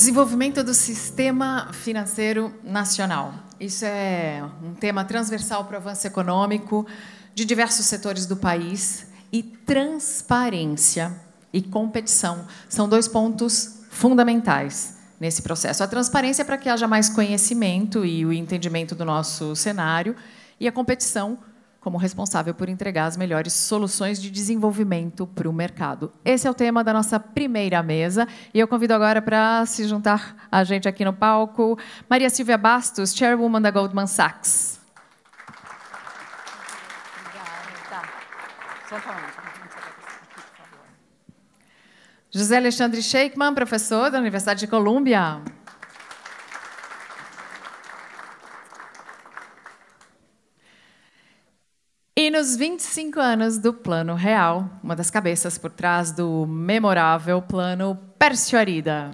desenvolvimento do sistema financeiro nacional. Isso é um tema transversal para o avanço econômico de diversos setores do país e transparência e competição são dois pontos fundamentais nesse processo. A transparência é para que haja mais conhecimento e o entendimento do nosso cenário e a competição para como responsável por entregar as melhores soluções de desenvolvimento para o mercado. Esse é o tema da nossa primeira mesa e eu convido agora para se juntar a gente aqui no palco Maria Silvia Bastos, chairwoman da Goldman Sachs. José Alexandre Sheikman, professor da Universidade de Colômbia. E nos 25 anos do Plano Real, uma das cabeças por trás do memorável Plano Pércio Arida.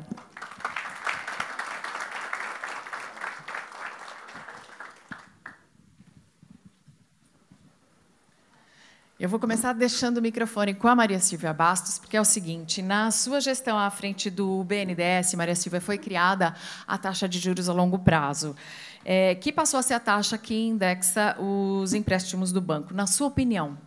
Eu vou começar deixando o microfone com a Maria Silvia Bastos, porque é o seguinte: na sua gestão à frente do BNDES, Maria Silvia, foi criada a taxa de juros a longo prazo é, que passou a ser a taxa que indexa os empréstimos do banco. Na sua opinião,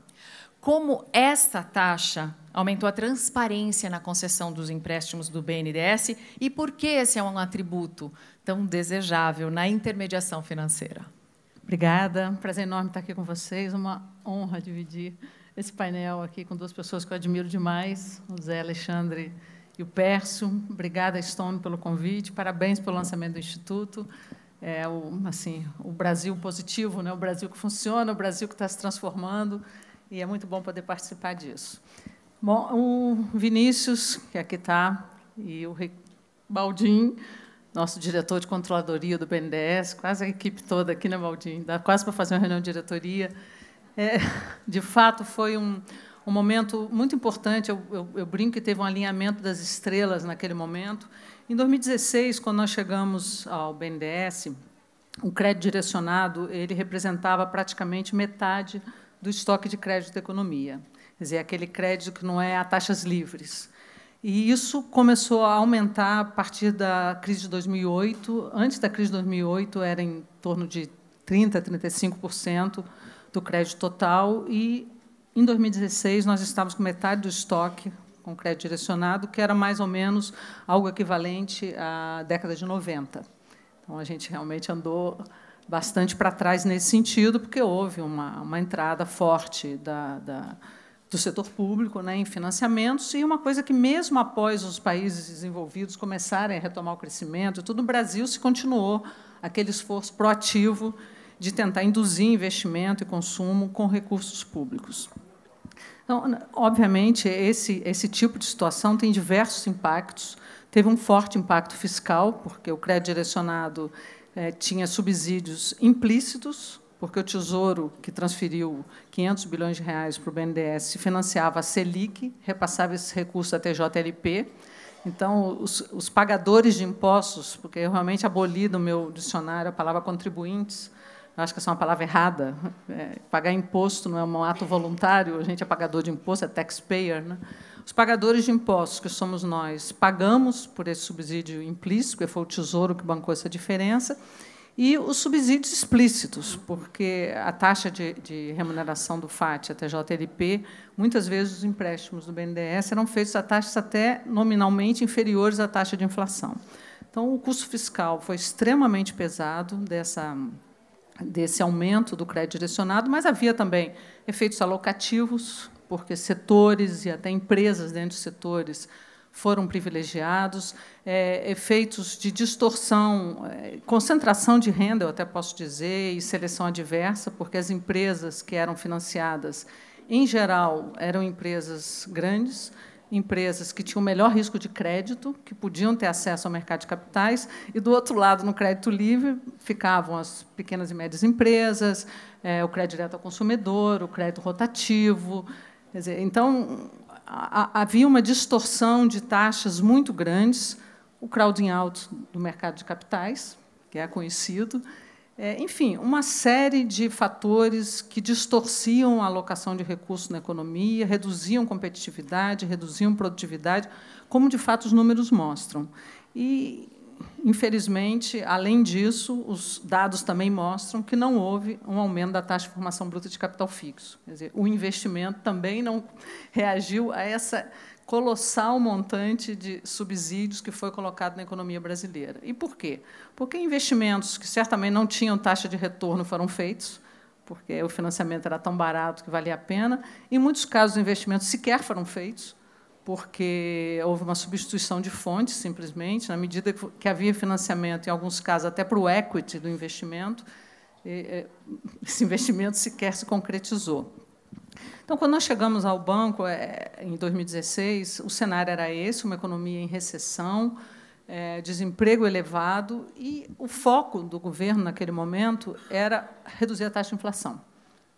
como essa taxa aumentou a transparência na concessão dos empréstimos do BNDES e por que esse é um atributo tão desejável na intermediação financeira? Obrigada, um prazer enorme estar aqui com vocês, uma honra dividir esse painel aqui com duas pessoas que eu admiro demais, o Zé Alexandre e o Pércio. Obrigada, Stone, pelo convite, parabéns pelo lançamento do Instituto é, o, assim, o Brasil positivo, né? o Brasil que funciona, o Brasil que está se transformando, e é muito bom poder participar disso. Bom, o Vinícius, que aqui está, e o Baldim, nosso diretor de controladoria do BNDES, quase a equipe toda aqui, né, Baldim? Dá quase para fazer uma reunião de diretoria. É, de fato, foi um, um momento muito importante. Eu, eu, eu, brinco que teve um alinhamento das estrelas naquele momento. Em 2016, quando nós chegamos ao BNDES, o crédito direcionado ele representava praticamente metade do estoque de crédito da economia. Quer dizer, aquele crédito que não é a taxas livres. E isso começou a aumentar a partir da crise de 2008. Antes da crise de 2008, era em torno de 30%, 35% do crédito total. E em 2016, nós estávamos com metade do estoque com crédito direcionado, que era mais ou menos algo equivalente à década de 90. Então, a gente realmente andou bastante para trás nesse sentido, porque houve uma, uma entrada forte da, da, do setor público né, em financiamentos, e uma coisa que, mesmo após os países desenvolvidos começarem a retomar o crescimento, tudo no Brasil se continuou aquele esforço proativo de tentar induzir investimento e consumo com recursos públicos. Então, obviamente, esse, esse tipo de situação tem diversos impactos. Teve um forte impacto fiscal, porque o crédito direcionado é, tinha subsídios implícitos, porque o Tesouro, que transferiu 500 bilhões de reais para o BNDES, financiava a Selic, repassava esse recurso à TJLP. Então, os, os pagadores de impostos, porque eu realmente aboli do meu dicionário a palavra contribuintes, acho que essa é uma palavra errada. É, pagar imposto não é um ato voluntário, a gente é pagador de imposto, é taxpayer. Né? Os pagadores de impostos, que somos nós, pagamos por esse subsídio implícito, que foi o Tesouro que bancou essa diferença, e os subsídios explícitos, porque a taxa de, de remuneração do FAT, a TJLP, muitas vezes os empréstimos do BNDES eram feitos a taxas até nominalmente inferiores à taxa de inflação. Então, o custo fiscal foi extremamente pesado dessa desse aumento do crédito direcionado, mas havia também efeitos alocativos, porque setores e até empresas dentro de setores foram privilegiados, é, efeitos de distorção, é, concentração de renda, eu até posso dizer, e seleção adversa, porque as empresas que eram financiadas, em geral, eram empresas grandes, empresas que tinham o melhor risco de crédito, que podiam ter acesso ao mercado de capitais, e do outro lado, no crédito livre, ficavam as pequenas e médias empresas, é, o crédito direto ao consumidor, o crédito rotativo. Dizer, então, a, a, havia uma distorção de taxas muito grandes, o crowding out do mercado de capitais, que é conhecido, é, enfim, uma série de fatores que distorciam a alocação de recursos na economia, reduziam competitividade, reduziam produtividade, como de fato os números mostram. E, infelizmente, além disso, os dados também mostram que não houve um aumento da taxa de formação bruta de capital fixo. Quer dizer, o investimento também não reagiu a essa colossal montante de subsídios que foi colocado na economia brasileira. E por quê? Porque investimentos que certamente não tinham taxa de retorno foram feitos, porque o financiamento era tão barato que valia a pena. Em muitos casos, os investimentos sequer foram feitos, porque houve uma substituição de fontes, simplesmente, na medida que havia financiamento, em alguns casos, até para o equity do investimento, esse investimento sequer se concretizou. Então, quando nós chegamos ao banco é, em 2016, o cenário era esse: uma economia em recessão, é, desemprego elevado, e o foco do governo naquele momento era reduzir a taxa de inflação,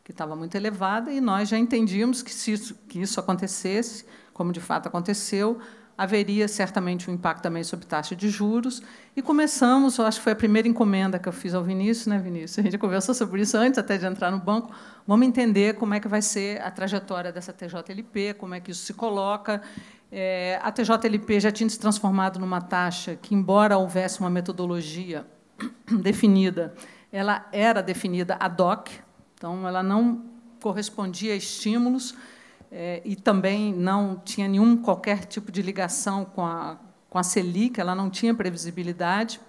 que estava muito elevada, e nós já entendíamos que, se isso, que isso acontecesse, como de fato aconteceu, haveria certamente um impacto também sobre taxa de juros. E começamos, acho que foi a primeira encomenda que eu fiz ao Vinícius, né, Vinícius? A gente conversou sobre isso antes até de entrar no banco. Vamos entender como é que vai ser a trajetória dessa TJLP, como é que isso se coloca. É, a TJLP já tinha se transformado numa taxa que, embora houvesse uma metodologia definida, ela era definida ad hoc, então ela não correspondia a estímulos é, e também não tinha nenhum qualquer tipo de ligação com a, com a Selic, ela não tinha previsibilidade.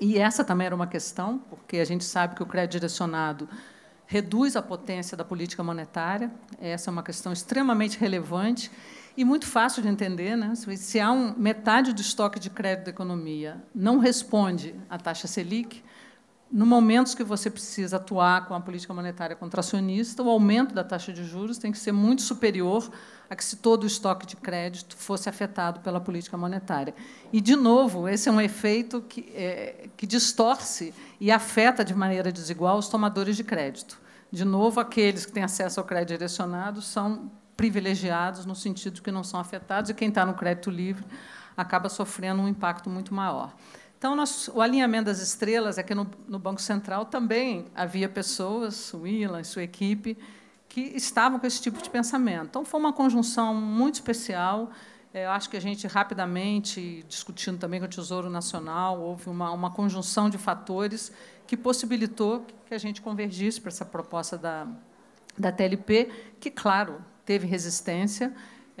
E essa também era uma questão, porque a gente sabe que o crédito direcionado reduz a potência da política monetária. Essa é uma questão extremamente relevante e muito fácil de entender. Né? Se há um, metade do estoque de crédito da economia não responde à taxa Selic, no momento que você precisa atuar com a política monetária contracionista, o aumento da taxa de juros tem que ser muito superior a que se todo o estoque de crédito fosse afetado pela política monetária. E, de novo, esse é um efeito que, é, que distorce e afeta de maneira desigual os tomadores de crédito. De novo, aqueles que têm acesso ao crédito direcionado são privilegiados no sentido que não são afetados, e quem está no crédito livre acaba sofrendo um impacto muito maior. Então, o alinhamento das estrelas aqui no, no, Banco Central também havia pessoas, o Ilan e sua equipe, que estavam com esse tipo de pensamento. Então, foi uma conjunção muito especial. É, eu acho que a gente, rapidamente, discutindo também com o Tesouro Nacional, houve uma, uma conjunção de fatores que possibilitou que a gente convergisse para essa proposta da, da TLP, que, claro, teve resistência,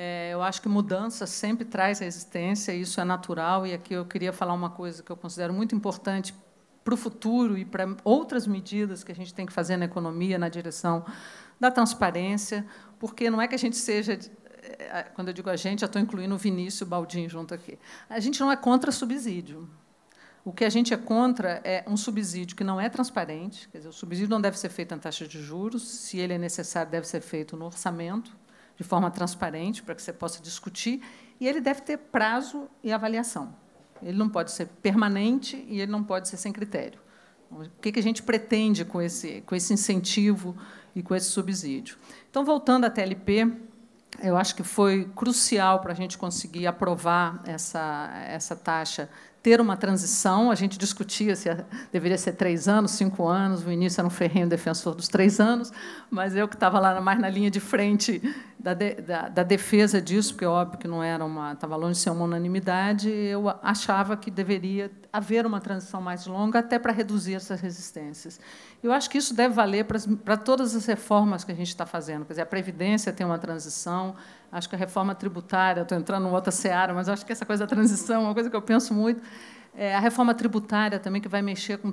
é, eu acho que mudança sempre traz resistência, e isso é natural. E aqui eu queria falar uma coisa que eu considero muito importante para o futuro e para outras medidas que a gente tem que fazer na economia, na direção da transparência, porque não é que a gente seja é, quando eu digo a gente, já estou incluindo o Vinícius Baldin junto aqui. A gente não é contra subsídio. O que a gente é contra é um subsídio que não é transparente, quer dizer, o subsídio não deve ser feito em taxa de juros, se ele é necessário, deve ser feito no orçamento, de forma transparente para que você possa discutir, e ele deve ter prazo e avaliação. Ele não pode ser permanente e ele não pode ser sem critério. Então, o que, que a gente pretende com esse, com esse incentivo e com esse subsídio? Então, voltando à TLP, eu acho que foi crucial para a gente conseguir aprovar essa, essa taxa ter uma transição. A gente discutia se deveria ser três anos, cinco anos. No início era um ferrenho defensor dos três anos, mas eu que estava lá mais na linha de frente da, de, da, da, defesa disso, porque é óbvio que não era uma, estava longe de ser uma unanimidade, eu achava que deveria haver uma transição mais longa até para reduzir essas resistências. Eu acho que isso deve valer para, para todas as reformas que a gente está fazendo. Quer dizer, a previdência tem uma transição, Acho que a reforma tributária, estou entrando em outra seara, mas acho que essa coisa da transição é uma coisa que eu penso muito. É a reforma tributária também, que vai mexer com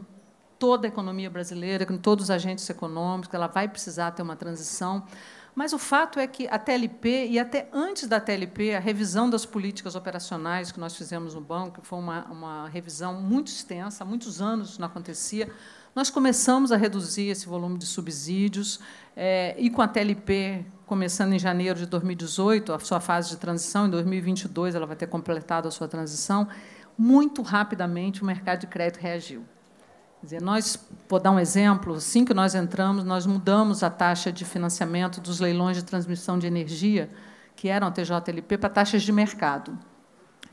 toda a economia brasileira, com todos os agentes econômicos, ela vai precisar ter uma transição. Mas o fato é que a TLP, e até antes da TLP, a revisão das políticas operacionais que nós fizemos no banco, que foi uma, uma revisão muito extensa, há muitos anos isso não acontecia, nós começamos a reduzir esse volume de subsídios, é, e com a TLP, começando em janeiro de 2018, a sua fase de transição, em 2022 ela vai ter completado a sua transição, muito rapidamente o mercado de crédito reagiu. Quer dizer, nós, vou dar um exemplo, assim que nós entramos, nós mudamos a taxa de financiamento dos leilões de transmissão de energia, que eram a TJLP, para taxas de mercado.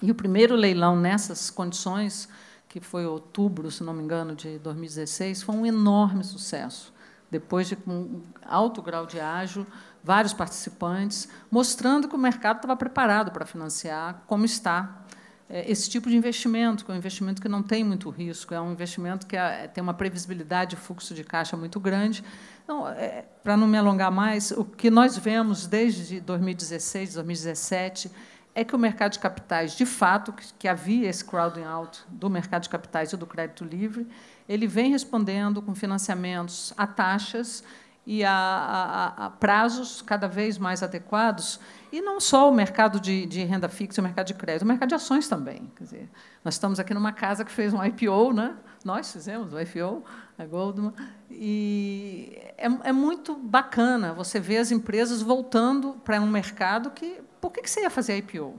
E o primeiro leilão nessas condições, que foi outubro, se não me engano, de 2016, foi um enorme sucesso. Depois de um alto grau de ágio, vários participantes, mostrando que o mercado estava preparado para financiar, como está eh, esse tipo de investimento, que é um investimento que não tem muito risco, é um investimento que ah, eh, tem uma previsibilidade de fluxo de caixa muito grande. Então, é, para não me alongar mais, o que nós vemos desde 2016, 2017, é que o mercado de capitais, de fato, que, que havia esse crowding out do mercado de capitais e do crédito livre, ele vem respondendo com financiamentos a taxas e a, a, a, prazos cada vez mais adequados, e não só o mercado de, de renda fixa, o mercado de crédito, o mercado de ações também. Quer dizer, nós estamos aqui numa casa que fez um IPO, né? nós fizemos o um IPO, a Goldman, e é, é, muito bacana você ver as empresas voltando para um mercado que... Por que, que você ia fazer IPO?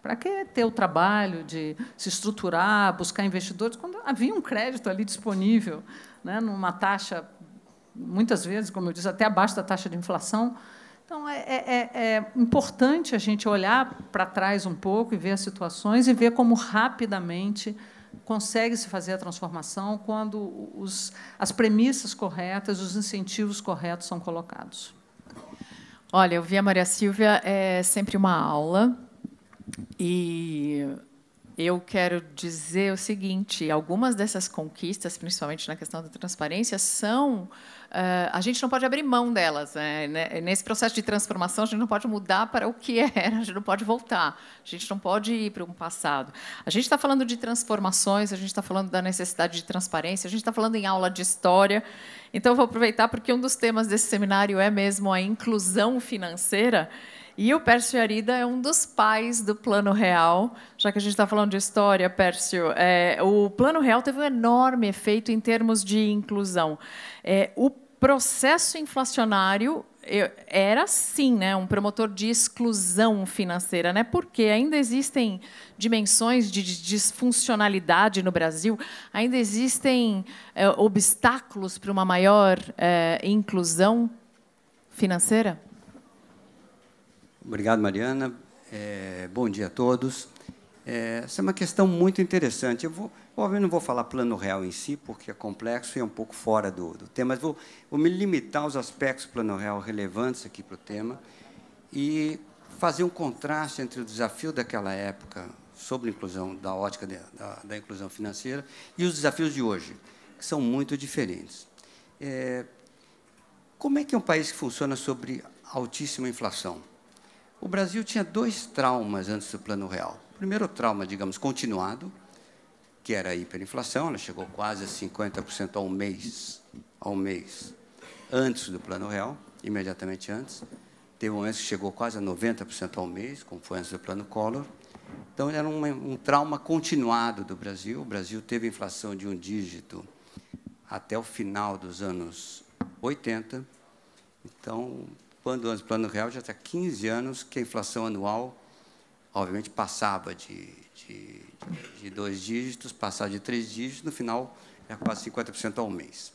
Para que ter o trabalho de se estruturar, buscar investidores, quando havia um crédito ali disponível, né, numa taxa muitas vezes, como eu disse, até abaixo da taxa de inflação. Então, é, é, é, é importante a gente olhar para trás um pouco e ver as situações e ver como rapidamente consegue-se fazer a transformação quando os, as premissas corretas, os incentivos corretos são colocados. Olha, eu vi a Maria Silvia é sempre uma aula e eu quero dizer o seguinte: algumas dessas conquistas, principalmente na questão da transparência, são ah, a gente não pode abrir mão delas. Né? Nesse processo de transformação, a gente não pode mudar para o que era, a gente não pode voltar, a gente não pode ir para um passado. A gente está falando de transformações, a gente está falando da necessidade de transparência, a gente está falando em aula de história. Então, vou aproveitar, porque um dos temas desse seminário é mesmo a inclusão financeira. E o Pércio Arida é um dos pais do Plano Real. Já que a gente está falando de história, Pércio, é, o Plano Real teve um enorme efeito em termos de inclusão. É, o processo inflacionário era sim, né, um promotor de exclusão financeira, né? Porque ainda existem dimensões de disfuncionalidade no Brasil, ainda existem é, obstáculos para uma maior é, inclusão financeira. Obrigado, Mariana. É, bom dia a todos. essa é uma questão muito interessante. Eu vou Bom, eu não vou falar plano real em si, porque é complexo e é um pouco fora do, do tema, mas vou, vou me limitar aos aspectos plano real relevantes aqui para o tema e fazer um contraste entre o desafio daquela época sobre inclusão, da ótica de, da, da, inclusão financeira e os desafios de hoje, que são muito diferentes. É, como é que é um país que funciona sobre altíssima inflação? O Brasil tinha dois traumas antes do Plano Real. O primeiro trauma, digamos, continuado, que era a hiperinflação, ela chegou quase a 50% ao mês, ao mês, antes do Plano Real, imediatamente antes. Teve um mês que chegou quase a 90% ao mês, como foi antes do Plano Collor. Então, era um, um trauma continuado do Brasil. O Brasil teve inflação de um dígito até o final dos anos 80. Então, quando o plano real já está 15 anos que a inflação anual obviamente passava de, de, de dois dígitos, passava de três dígitos, no final era quase 50% ao mês.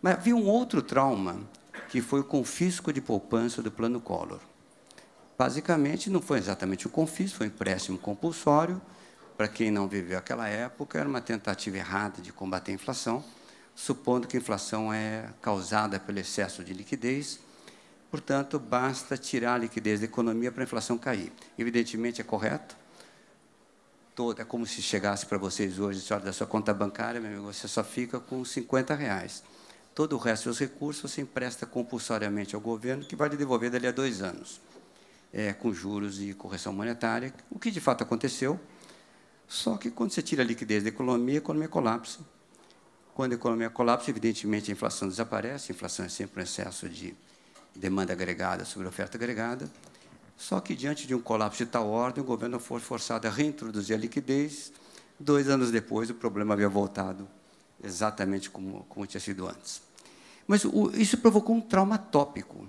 Mas havia um outro trauma, que foi o confisco de poupança do Plano Collor. Basicamente, não foi exatamente um confisco, foi um empréstimo compulsório. Para quem não viveu aquela época, era uma tentativa errada de combater a inflação, supondo que a inflação é causada pelo excesso de liquidez Portanto, basta tirar a liquidez da economia para a inflação cair. Evidentemente, é correto. é como se chegasse para vocês hoje, senhora, da sua conta bancária, meu amigo, você só fica com 50 reais. Todo o resto dos recursos você empresta compulsoriamente ao governo, que vai lhe devolver dali a dois anos, é, com juros e correção monetária, o que de fato aconteceu. Só que quando você tira a liquidez da economia, a economia colapsa. Quando a economia colapsa, evidentemente a inflação desaparece, a inflação é sempre um excesso de demanda agregada sobre oferta agregada, só que, diante de um colapso de tal ordem, o governo foi forçado a reintroduzir a liquidez. Dois anos depois, o problema havia voltado exatamente como, como tinha sido antes. Mas o, isso provocou um trauma tópico,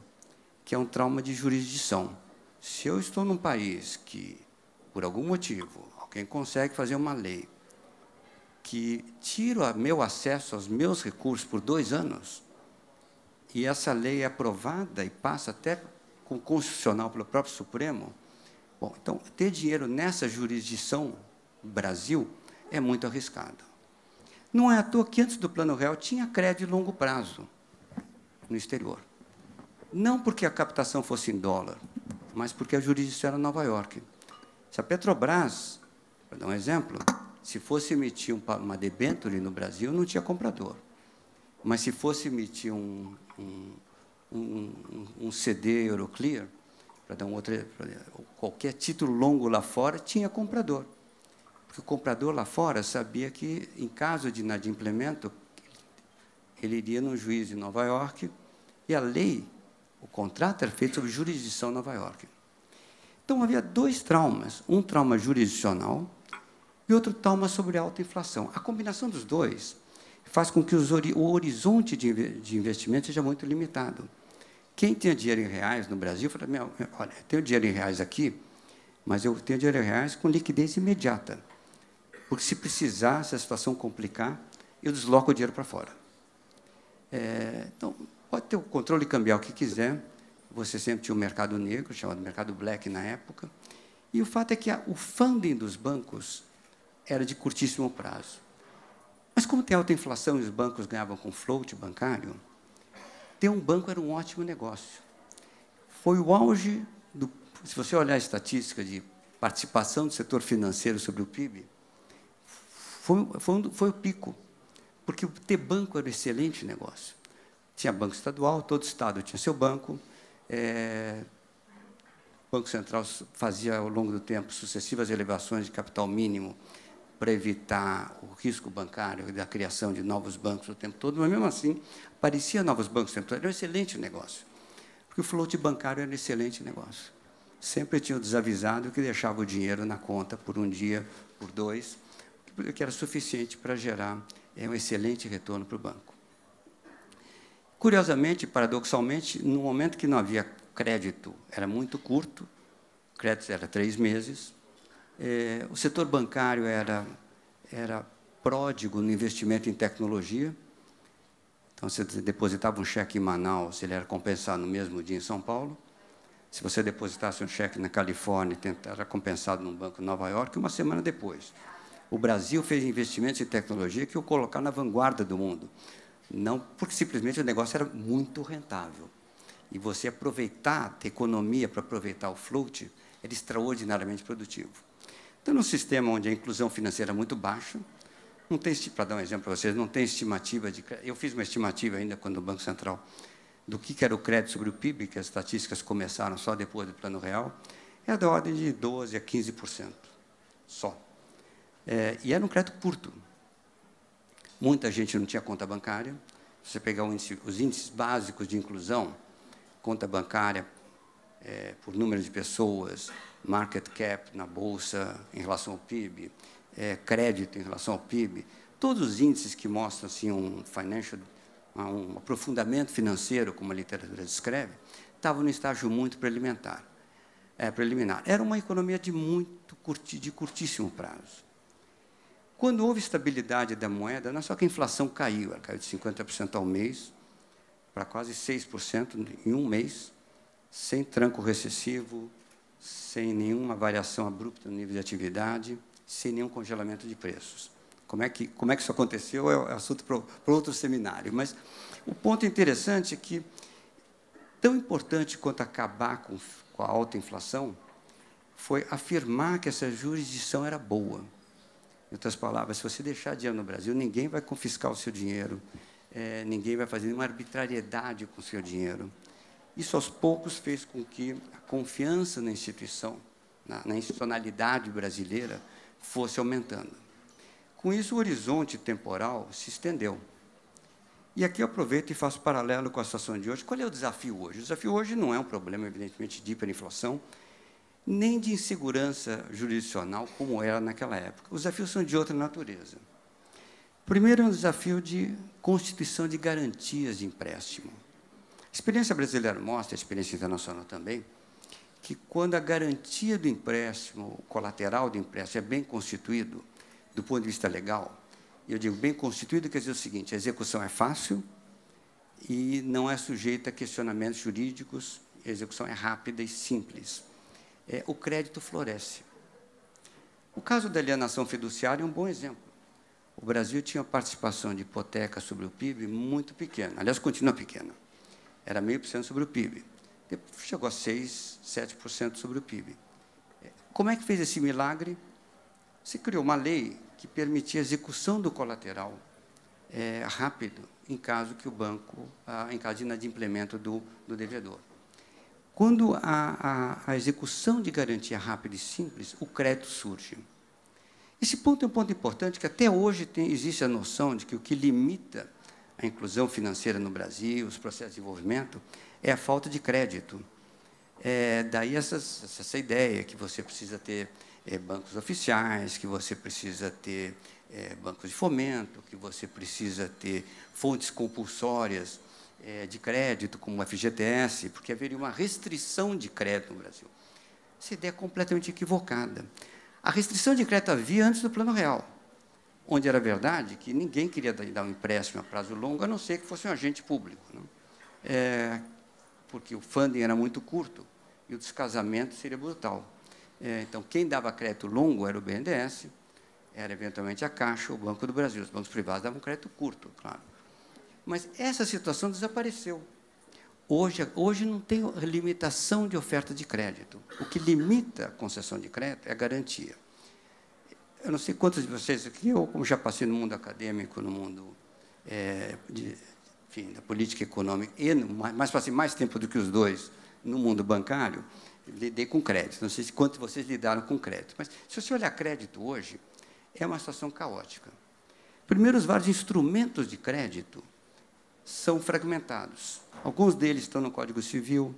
que é um trauma de jurisdição. Se eu estou num país que, por algum motivo, alguém consegue fazer uma lei que tira meu acesso aos meus recursos por dois anos, e essa lei é aprovada e passa até com constitucional pelo próprio Supremo. Bom, então, ter dinheiro nessa jurisdição Brasil é muito arriscado. Não é à toa que antes do Plano Real tinha crédito de longo prazo no exterior. Não porque a captação fosse em dólar, mas porque a jurisdição era Nova York. Se a Petrobras, para dar um exemplo, se fosse emitir uma debênture no Brasil, não tinha comprador. Mas se fosse emitir um um, um, um CD Euroclear, para dar um outro, qualquer título longo lá fora, tinha comprador. Porque o comprador lá fora sabia que, em caso de inadimplemento, ele iria num juiz em Nova York e a lei, o contrato era feito sob jurisdição Nova York. Então havia dois traumas, um trauma jurisdicional e outro trauma sobre a alta inflação. A combinação dos dois faz com que o horizonte de investimento seja muito limitado. Quem tem dinheiro em reais no Brasil, fala, olha, eu tenho dinheiro em reais aqui, mas eu tenho dinheiro em reais com liquidez imediata. Porque se precisar, se a situação complicar, eu desloco o dinheiro para fora. É, então, pode ter o controle cambial que quiser, você sempre tinha o um mercado negro, chamado mercado black na época, e o fato é que a, o funding dos bancos era de curtíssimo prazo. Mas como tem alta inflação e os bancos ganhavam com float bancário, ter um banco era um ótimo negócio. Foi o auge do, se você olhar a estatística de participação do setor financeiro sobre o PIB, foi, foi, foi o pico, porque ter banco era um excelente negócio. Tinha banco estadual, todo estado tinha seu banco, é, o Banco Central fazia, ao longo do tempo, sucessivas elevações de capital mínimo para evitar o risco bancário da criação de novos bancos o tempo todo, mas mesmo assim, aparecia novos bancos o tempo todo. Era um excelente negócio. Porque o float bancário era um excelente negócio. Sempre tinha o desavisado que deixava o dinheiro na conta por um dia, por dois, que era suficiente para gerar eh, um excelente retorno para o banco. Curiosamente, paradoxalmente, no momento que não havia crédito, era muito curto, o crédito era três meses, é, o setor bancário era, era pródigo no investimento em tecnologia. Então, você depositava um cheque em Manaus, ele era compensado no mesmo dia em São Paulo. Se você depositasse um cheque na Califórnia, era compensado num banco em Nova York, uma semana depois. O Brasil fez investimentos em tecnologia que o colocaram na vanguarda do mundo. Não porque simplesmente o negócio era muito rentável. E você aproveitar a economia para aproveitar o float era extraordinariamente produtivo. Então, num sistema onde a inclusão financeira é muito baixa, não tem, para dar um exemplo para vocês, não tem estimativa de. Eu fiz uma estimativa ainda quando o Banco Central do que era o crédito sobre o PIB, que as estatísticas começaram só depois do Plano Real, é da ordem de 12% a 15% só. É, e era um crédito curto. Muita gente não tinha conta bancária. Se você pegar índice, os índices básicos de inclusão, conta bancária é, por número de pessoas, market cap na bolsa em relação ao PIB, é, crédito em relação ao PIB, todos os índices que mostram assim, um financial, ah, um aprofundamento financeiro, como a literatura descreve, estavam no estágio muito preliminar. É, preliminar. Era uma economia de muito curti, de curtíssimo prazo. Quando houve estabilidade da moeda, não é só que a inflação caiu, ela caiu de 50% ao mês para quase 6% em um mês, sem tranco recessivo, sem nenhuma variação abrupta no nível de atividade, sem nenhum congelamento de preços. Como é que, como é que isso aconteceu é assunto para outro seminário. Mas o ponto interessante é que, tão importante quanto acabar com, com a alta inflação, foi afirmar que essa jurisdição era boa. Em outras palavras, se você deixar dinheiro no Brasil, ninguém vai confiscar o seu dinheiro, é, ninguém vai fazer nenhuma arbitrariedade com o seu dinheiro. Isso aos poucos fez com que a confiança na instituição, na, na institucionalidade brasileira, fosse aumentando. Com isso, o horizonte temporal se estendeu. E aqui eu aproveito e faço paralelo com a situação de hoje. Qual é o desafio hoje? O desafio hoje não é um problema, evidentemente, de hiperinflação, nem de insegurança jurisdicional como era naquela época. Os desafios são de outra natureza. Primeiro é um desafio de constituição de garantias de empréstimo. A experiência brasileira mostra, a experiência internacional também, que quando a garantia do empréstimo, o colateral do empréstimo é bem constituído, do ponto de vista legal, eu digo bem constituído quer dizer o seguinte, a execução é fácil e não é sujeita a questionamentos jurídicos, a execução é rápida e simples. É, o crédito floresce. O caso da alienação fiduciária é um bom exemplo. O Brasil tinha participação de hipoteca sobre o PIB muito pequena, aliás, continua pequena era 0,5% sobre o PIB. Depois chegou a 6%, 7% sobre o PIB. É, como é que fez esse milagre? Se criou uma lei que permitia a execução do colateral é, rápido, em caso que o banco, a, em caso de inadimplemento do, do devedor. Quando a, a, a execução de garantia rápida e simples, o crédito surge. Esse ponto é um ponto importante, que até hoje tem, existe a noção de que o que limita a inclusão financeira no Brasil, os processos de desenvolvimento, é a falta de crédito. É, daí essa ideia que você precisa ter é, bancos oficiais, que você precisa ter é, bancos de fomento, que você precisa ter fontes compulsórias é, de crédito, como o FGTS, porque haveria uma restrição de crédito no Brasil. Essa ideia é completamente equivocada. A restrição de crédito havia antes do Plano Real onde era verdade que ninguém queria dar um empréstimo a prazo longo, a não ser que fosse um agente público. Né? É, porque o funding era muito curto e o descasamento seria brutal. É, então, quem dava crédito longo era o BNDES, era eventualmente a Caixa ou o Banco do Brasil. Os bancos privados davam crédito curto, claro. Mas essa situação desapareceu. Hoje, hoje não tem limitação de oferta de crédito. O que limita a concessão de crédito é a garantia. Eu não sei quantos de vocês aqui, eu, como já passei no mundo acadêmico, no mundo é, de, enfim, da política econômica, e no, mas passei mais tempo do que os dois no mundo bancário, lidei com crédito. Não sei se quantos de vocês lidaram com crédito. Mas se você olhar crédito hoje, é uma situação caótica. Primeiro, os vários instrumentos de crédito são fragmentados. Alguns deles estão no Código Civil,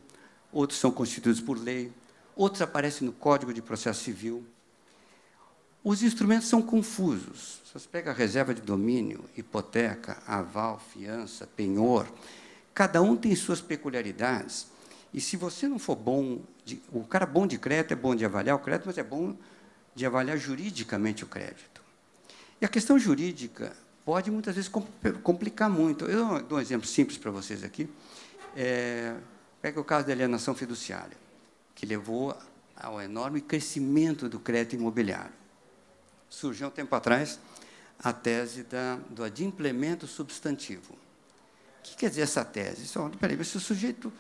outros são constituídos por lei, outros aparecem no Código de Processo Civil, os instrumentos são confusos. Você pega reserva de domínio, hipoteca, aval, fiança, penhor. Cada um tem suas peculiaridades. E se você não for bom, de, o cara bom de crédito é bom de avaliar o crédito, mas é bom de avaliar juridicamente o crédito. E a questão jurídica pode muitas vezes complicar muito. Eu dou um exemplo simples para vocês aqui. É, pega o caso da alienação fiduciária, que levou ao enorme crescimento do crédito imobiliário surgiu um tempo atrás a tese da, do adimplemento substantivo. O que quer dizer essa tese? Só, é peraí, se o sujeito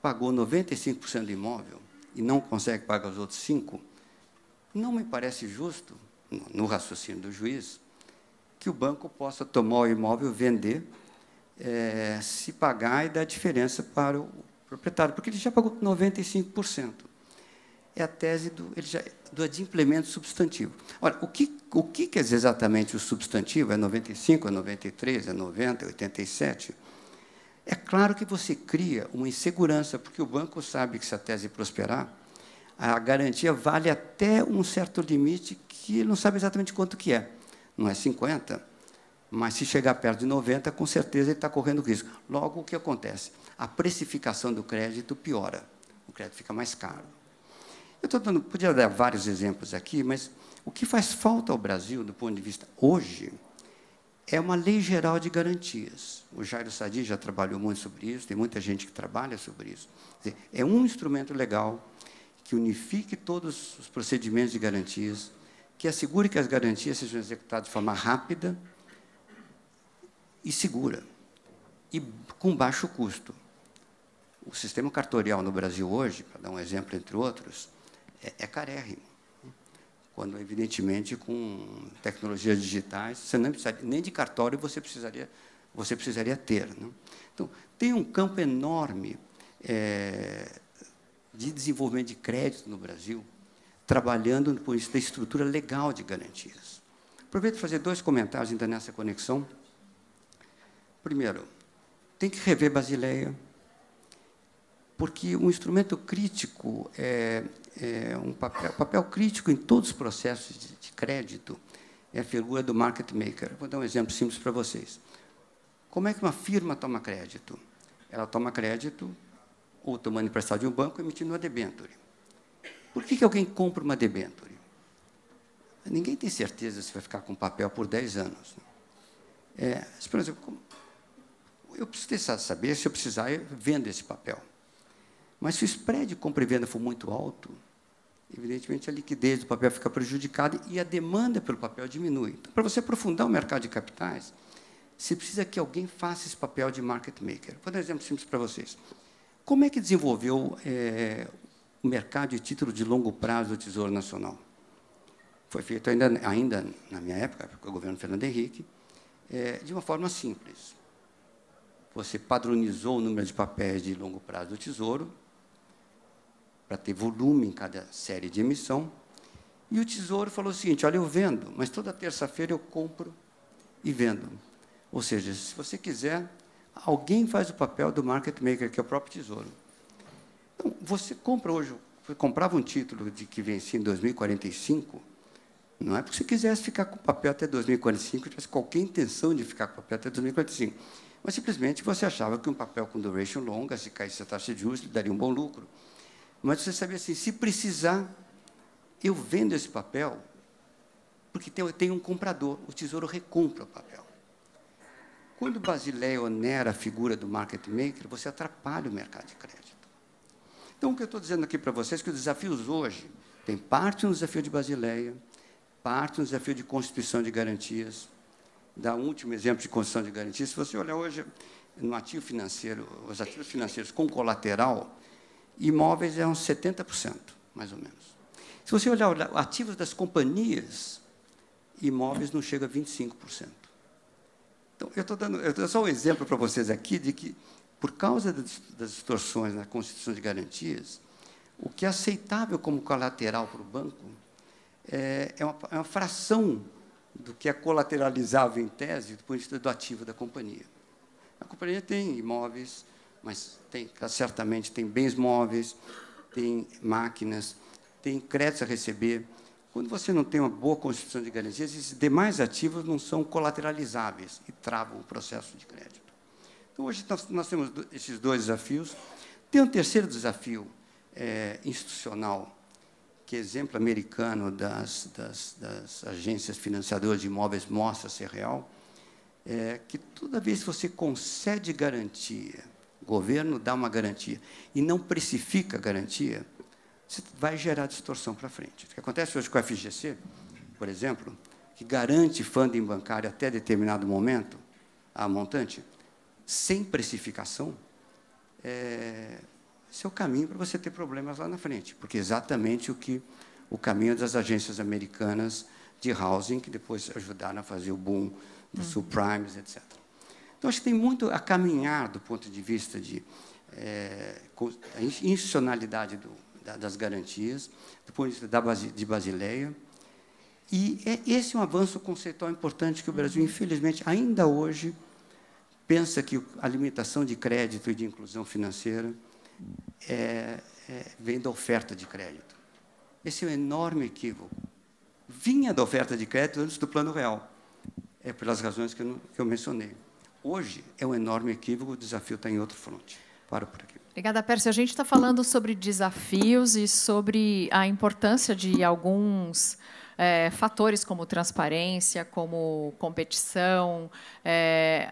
pagou 95% do imóvel e não consegue pagar os outros 5%, não me parece justo, no raciocínio do juiz, que o banco possa tomar o imóvel, vender, é, se pagar e dar diferença para o proprietário, porque ele já pagou 95% é a tese do, ele já, do adimplemento substantivo. Ora, o que, o que é exatamente o substantivo? É 95, é 93, é 90, é 87? É claro que você cria uma insegurança, porque o banco sabe que se a tese prosperar, a garantia vale até um certo limite que não sabe exatamente quanto que é. Não é 50, mas se chegar perto de 90, com certeza ele está correndo risco. Logo, o que acontece? A precificação do crédito piora. O crédito fica mais caro. Eu tô dando, podia dar vários exemplos aqui, mas o que faz falta ao Brasil, do ponto de vista hoje, é uma lei geral de garantias. O Jairo Sadi já trabalhou muito sobre isso, tem muita gente que trabalha sobre isso. Dizer, é um instrumento legal que unifique todos os procedimentos de garantias, que assegure que as garantias sejam executadas de forma rápida e segura, e com baixo custo. O sistema cartorial no Brasil hoje, para dar um exemplo entre outros, é, é carérrimo. Quando, evidentemente, com tecnologias digitais, você não precisaria, nem de cartório você precisaria, você precisaria ter. Né? Então, tem um campo enorme é, de desenvolvimento de crédito no Brasil, trabalhando com ponto da estrutura legal de garantias. Aproveito para fazer dois comentários ainda nessa conexão. Primeiro, tem que rever Basileia, porque um instrumento crítico é, é, um papel, papel, crítico em todos os processos de, de crédito é a figura do market maker. Vou dar um exemplo simples para vocês. Como é que uma firma toma crédito? Ela toma crédito ou tomando emprestado de um banco, emitindo uma debênture. Por que, que alguém compra uma debênture? Ninguém tem certeza se vai ficar com papel por 10 anos. É, por exemplo, eu preciso saber, se eu precisar, eu vendo esse papel. Mas se o spread de compra e venda for muito alto, evidentemente a liquidez do papel fica prejudicada e a demanda pelo papel diminui. Então, para você aprofundar o mercado de capitais, você precisa que alguém faça esse papel de market maker. Vou dar um exemplo simples para vocês. Como é que desenvolveu é, o mercado de título de longo prazo do Tesouro Nacional? Foi feito ainda, ainda na minha época, com o governo Fernando Henrique, é, de uma forma simples. Você padronizou o número de papéis de longo prazo do Tesouro, para ter volume em cada série de emissão. E o Tesouro falou o seguinte: olha, eu vendo, mas toda terça-feira eu compro e vendo. Ou seja, se você quiser, alguém faz o papel do market maker, que é o próprio Tesouro. Então, você compra hoje, você comprava um título de que vencia em 2045, não é porque você quisesse ficar com o papel até 2045, tivesse qualquer intenção de ficar com o papel até 2045. Mas simplesmente você achava que um papel com duration longa, se caísse a taxa de juros, daria um bom lucro. Mas você sabia assim, se precisar, eu vendo esse papel, porque tem, tem um comprador, o tesouro recompra o papel. Quando Basileia onera a figura do market maker, você atrapalha o mercado de crédito. Então, o que eu estou dizendo aqui para vocês é que os desafios hoje tem parte no desafio de Basileia, parte no desafio de constituição de garantias. Dá um último exemplo de constituição de garantias. Se você olhar hoje no ativo financeiro, os ativos financeiros com colateral, imóveis é uns 70%, mais ou menos. Se você olhar ativos das companhias, imóveis não chega a 25%. Então, eu estou dando eu tô só um exemplo para vocês aqui de que, por causa das distorções na Constituição de Garantias, o que é aceitável como colateral para o banco é, é, uma, é uma fração do que é colateralizável em tese do ponto de vista do ativo da companhia. A companhia tem imóveis, mas tem, tá, certamente tem bens móveis, tem máquinas, tem créditos a receber. Quando você não tem uma boa constituição de garantias, esses demais ativos não são colateralizáveis e travam o processo de crédito. Então, hoje nós, nós temos esses dois desafios. Tem um terceiro desafio é, institucional, que é exemplo americano das, das, das, agências financiadoras de imóveis mostra ser real, é que toda vez que você concede garantia o governo dá uma garantia e não precifica a garantia, você vai gerar distorção para frente. O que acontece hoje com a FGC, por exemplo, que garante funding bancário até determinado momento, a montante, sem precificação, é, esse é o caminho para você ter problemas lá na frente, porque é exatamente o que o caminho das agências americanas de housing, que depois ajudaram a fazer o boom dos uhum. subprimes, etc. Então, acho que tem muito a caminhar do ponto de vista de é, institucionalidade do, da, das garantias, do ponto de vista da base, de Basileia. E é, esse é um avanço conceitual importante que o Brasil, infelizmente, ainda hoje pensa que a limitação de crédito e de inclusão financeira é, é, vem da oferta de crédito. Esse é um enorme equívoco. Vinha da oferta de crédito antes do Plano Real, é pelas razões que eu, que eu mencionei. Hoje é um enorme equívoco, o desafio está em outro fronte. Paro por aqui. Obrigada, Pércio. A gente está falando sobre desafios e sobre a importância de alguns é, fatores como transparência, como competição, é,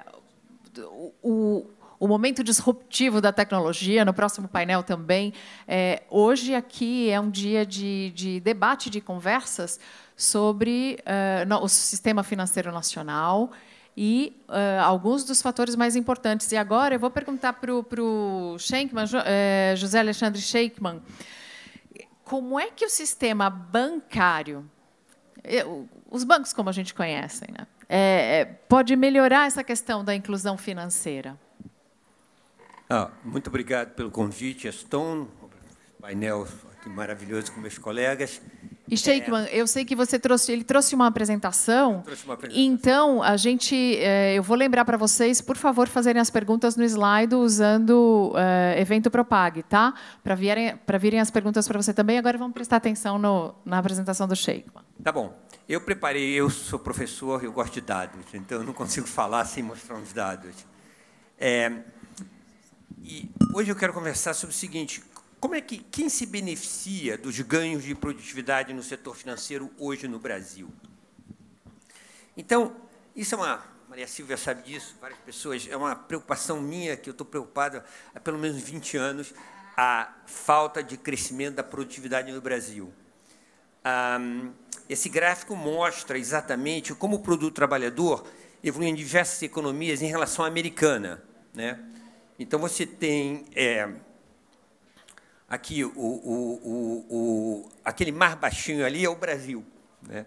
o, o momento disruptivo da tecnologia, no próximo painel também. É, hoje aqui é um dia de, de debate, de conversas sobre no, o sistema financeiro nacional e uh, alguns dos fatores mais importantes. E agora eu vou perguntar para o Schenkman, eh, José Alexandre Schenkman, como é que o sistema bancário, eh, os bancos como a gente conhece, né, é, é, pode melhorar essa questão da inclusão financeira? Ah, muito obrigado pelo convite, Aston, painel maravilhoso com meus colegas. E Sheikman, é. eu sei que você trouxe, ele trouxe uma apresentação. Trouxe uma apresentação. Então, a gente, eh, eu vou lembrar para vocês, por favor, fazerem as perguntas no slide usando eh, evento Propag, tá? Para virem, para virem as perguntas para você também. Agora vamos prestar atenção no, na apresentação do Sheikman. Tá bom. Eu preparei, eu sou professor, eu gosto de dados, então eu não consigo falar sem mostrar uns dados. É, e hoje eu quero conversar sobre o seguinte: como é que quem se beneficia dos ganhos de produtividade no setor financeiro hoje no Brasil? Então, isso é uma Maria Silvia sabe disso, várias pessoas, é uma preocupação minha que eu estou preocupado há pelo menos 20 anos a falta de crescimento da produtividade no Brasil. esse gráfico mostra exatamente como o produto trabalhador evolui em diversas economias em relação à americana, né? Então você tem é, Aqui, o, o, o, aquele mar baixinho ali é o Brasil, né?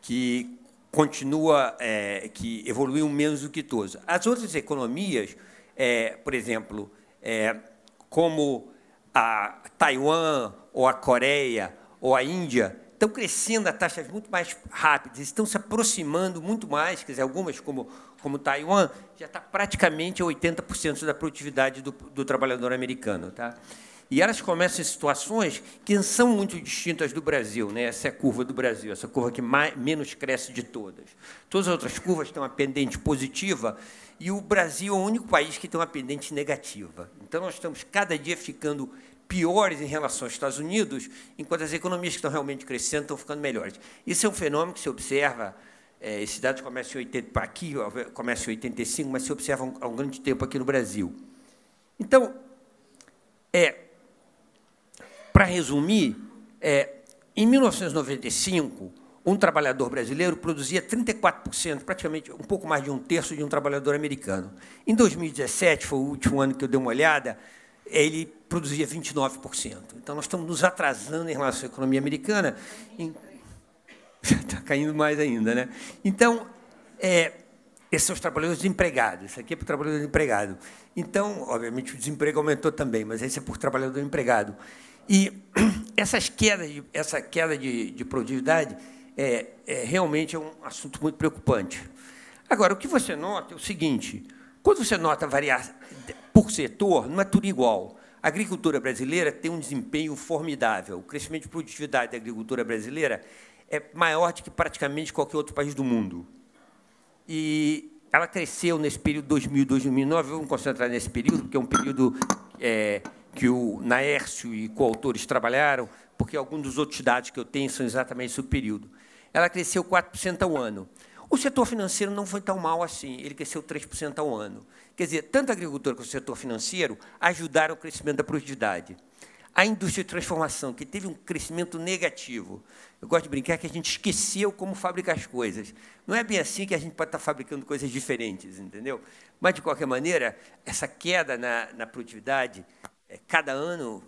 que continua, é, que evoluiu menos do que todos. As outras economias, é, por exemplo, é, como a Taiwan, ou a Coreia, ou a Índia, estão crescendo a taxas muito mais rápidas, estão se aproximando muito mais, quer dizer, algumas, como, como Taiwan, já está praticamente a 80% da produtividade do, do trabalhador americano. Tá? E elas começam em situações que são muito distintas do Brasil, né? Essa é a curva do Brasil, essa curva que mais, menos cresce de todas. Todas as outras curvas têm uma pendente positiva e o Brasil é o único país que tem uma pendente negativa. Então nós estamos cada dia ficando piores em relação aos Estados Unidos, enquanto as economias que estão realmente crescendo estão ficando melhores. Isso é um fenômeno que se observa é, esse dado começa em 80, aqui começa em 85, mas se observa há um, há um grande tempo aqui no Brasil. Então, é, para resumir, é, em 1995, um trabalhador brasileiro produzia 34%, praticamente um pouco mais de um terço de um trabalhador americano. Em 2017, foi o último ano que eu dei uma olhada, é, ele produzia 29%. Então, nós estamos nos atrasando em relação à economia americana. Está caindo mais ainda, né? Então, é, esses são os trabalhadores desempregados. Isso aqui é para o trabalhador desempregado. Então, obviamente, o desemprego aumentou também, mas esse é por trabalhador empregado. E essas quedas, essa queda de, de produtividade é, é, realmente é um assunto muito preocupante. Agora, o que você nota é o seguinte: quando você nota variar por setor, não é tudo igual. A agricultura brasileira tem um desempenho formidável. O crescimento de produtividade da agricultura brasileira é maior do que praticamente qualquer outro país do mundo. E ela cresceu nesse período 2000-2009. Vamos concentrar nesse período, porque é um período é, que o Naércio e coautores trabalharam, porque alguns dos outros dados que eu tenho são exatamente sobre o período. Ela cresceu 4% ao ano. O setor financeiro não foi tão mal assim, ele cresceu 3% ao ano. Quer dizer, tanto a agricultura quanto o setor financeiro ajudaram o crescimento da produtividade. A indústria de transformação, que teve um crescimento negativo. Eu gosto de brincar que a gente esqueceu como fabricar as coisas. Não é bem assim que a gente pode estar fabricando coisas diferentes, entendeu? Mas, de qualquer maneira, essa queda na, na produtividade é, cada ano,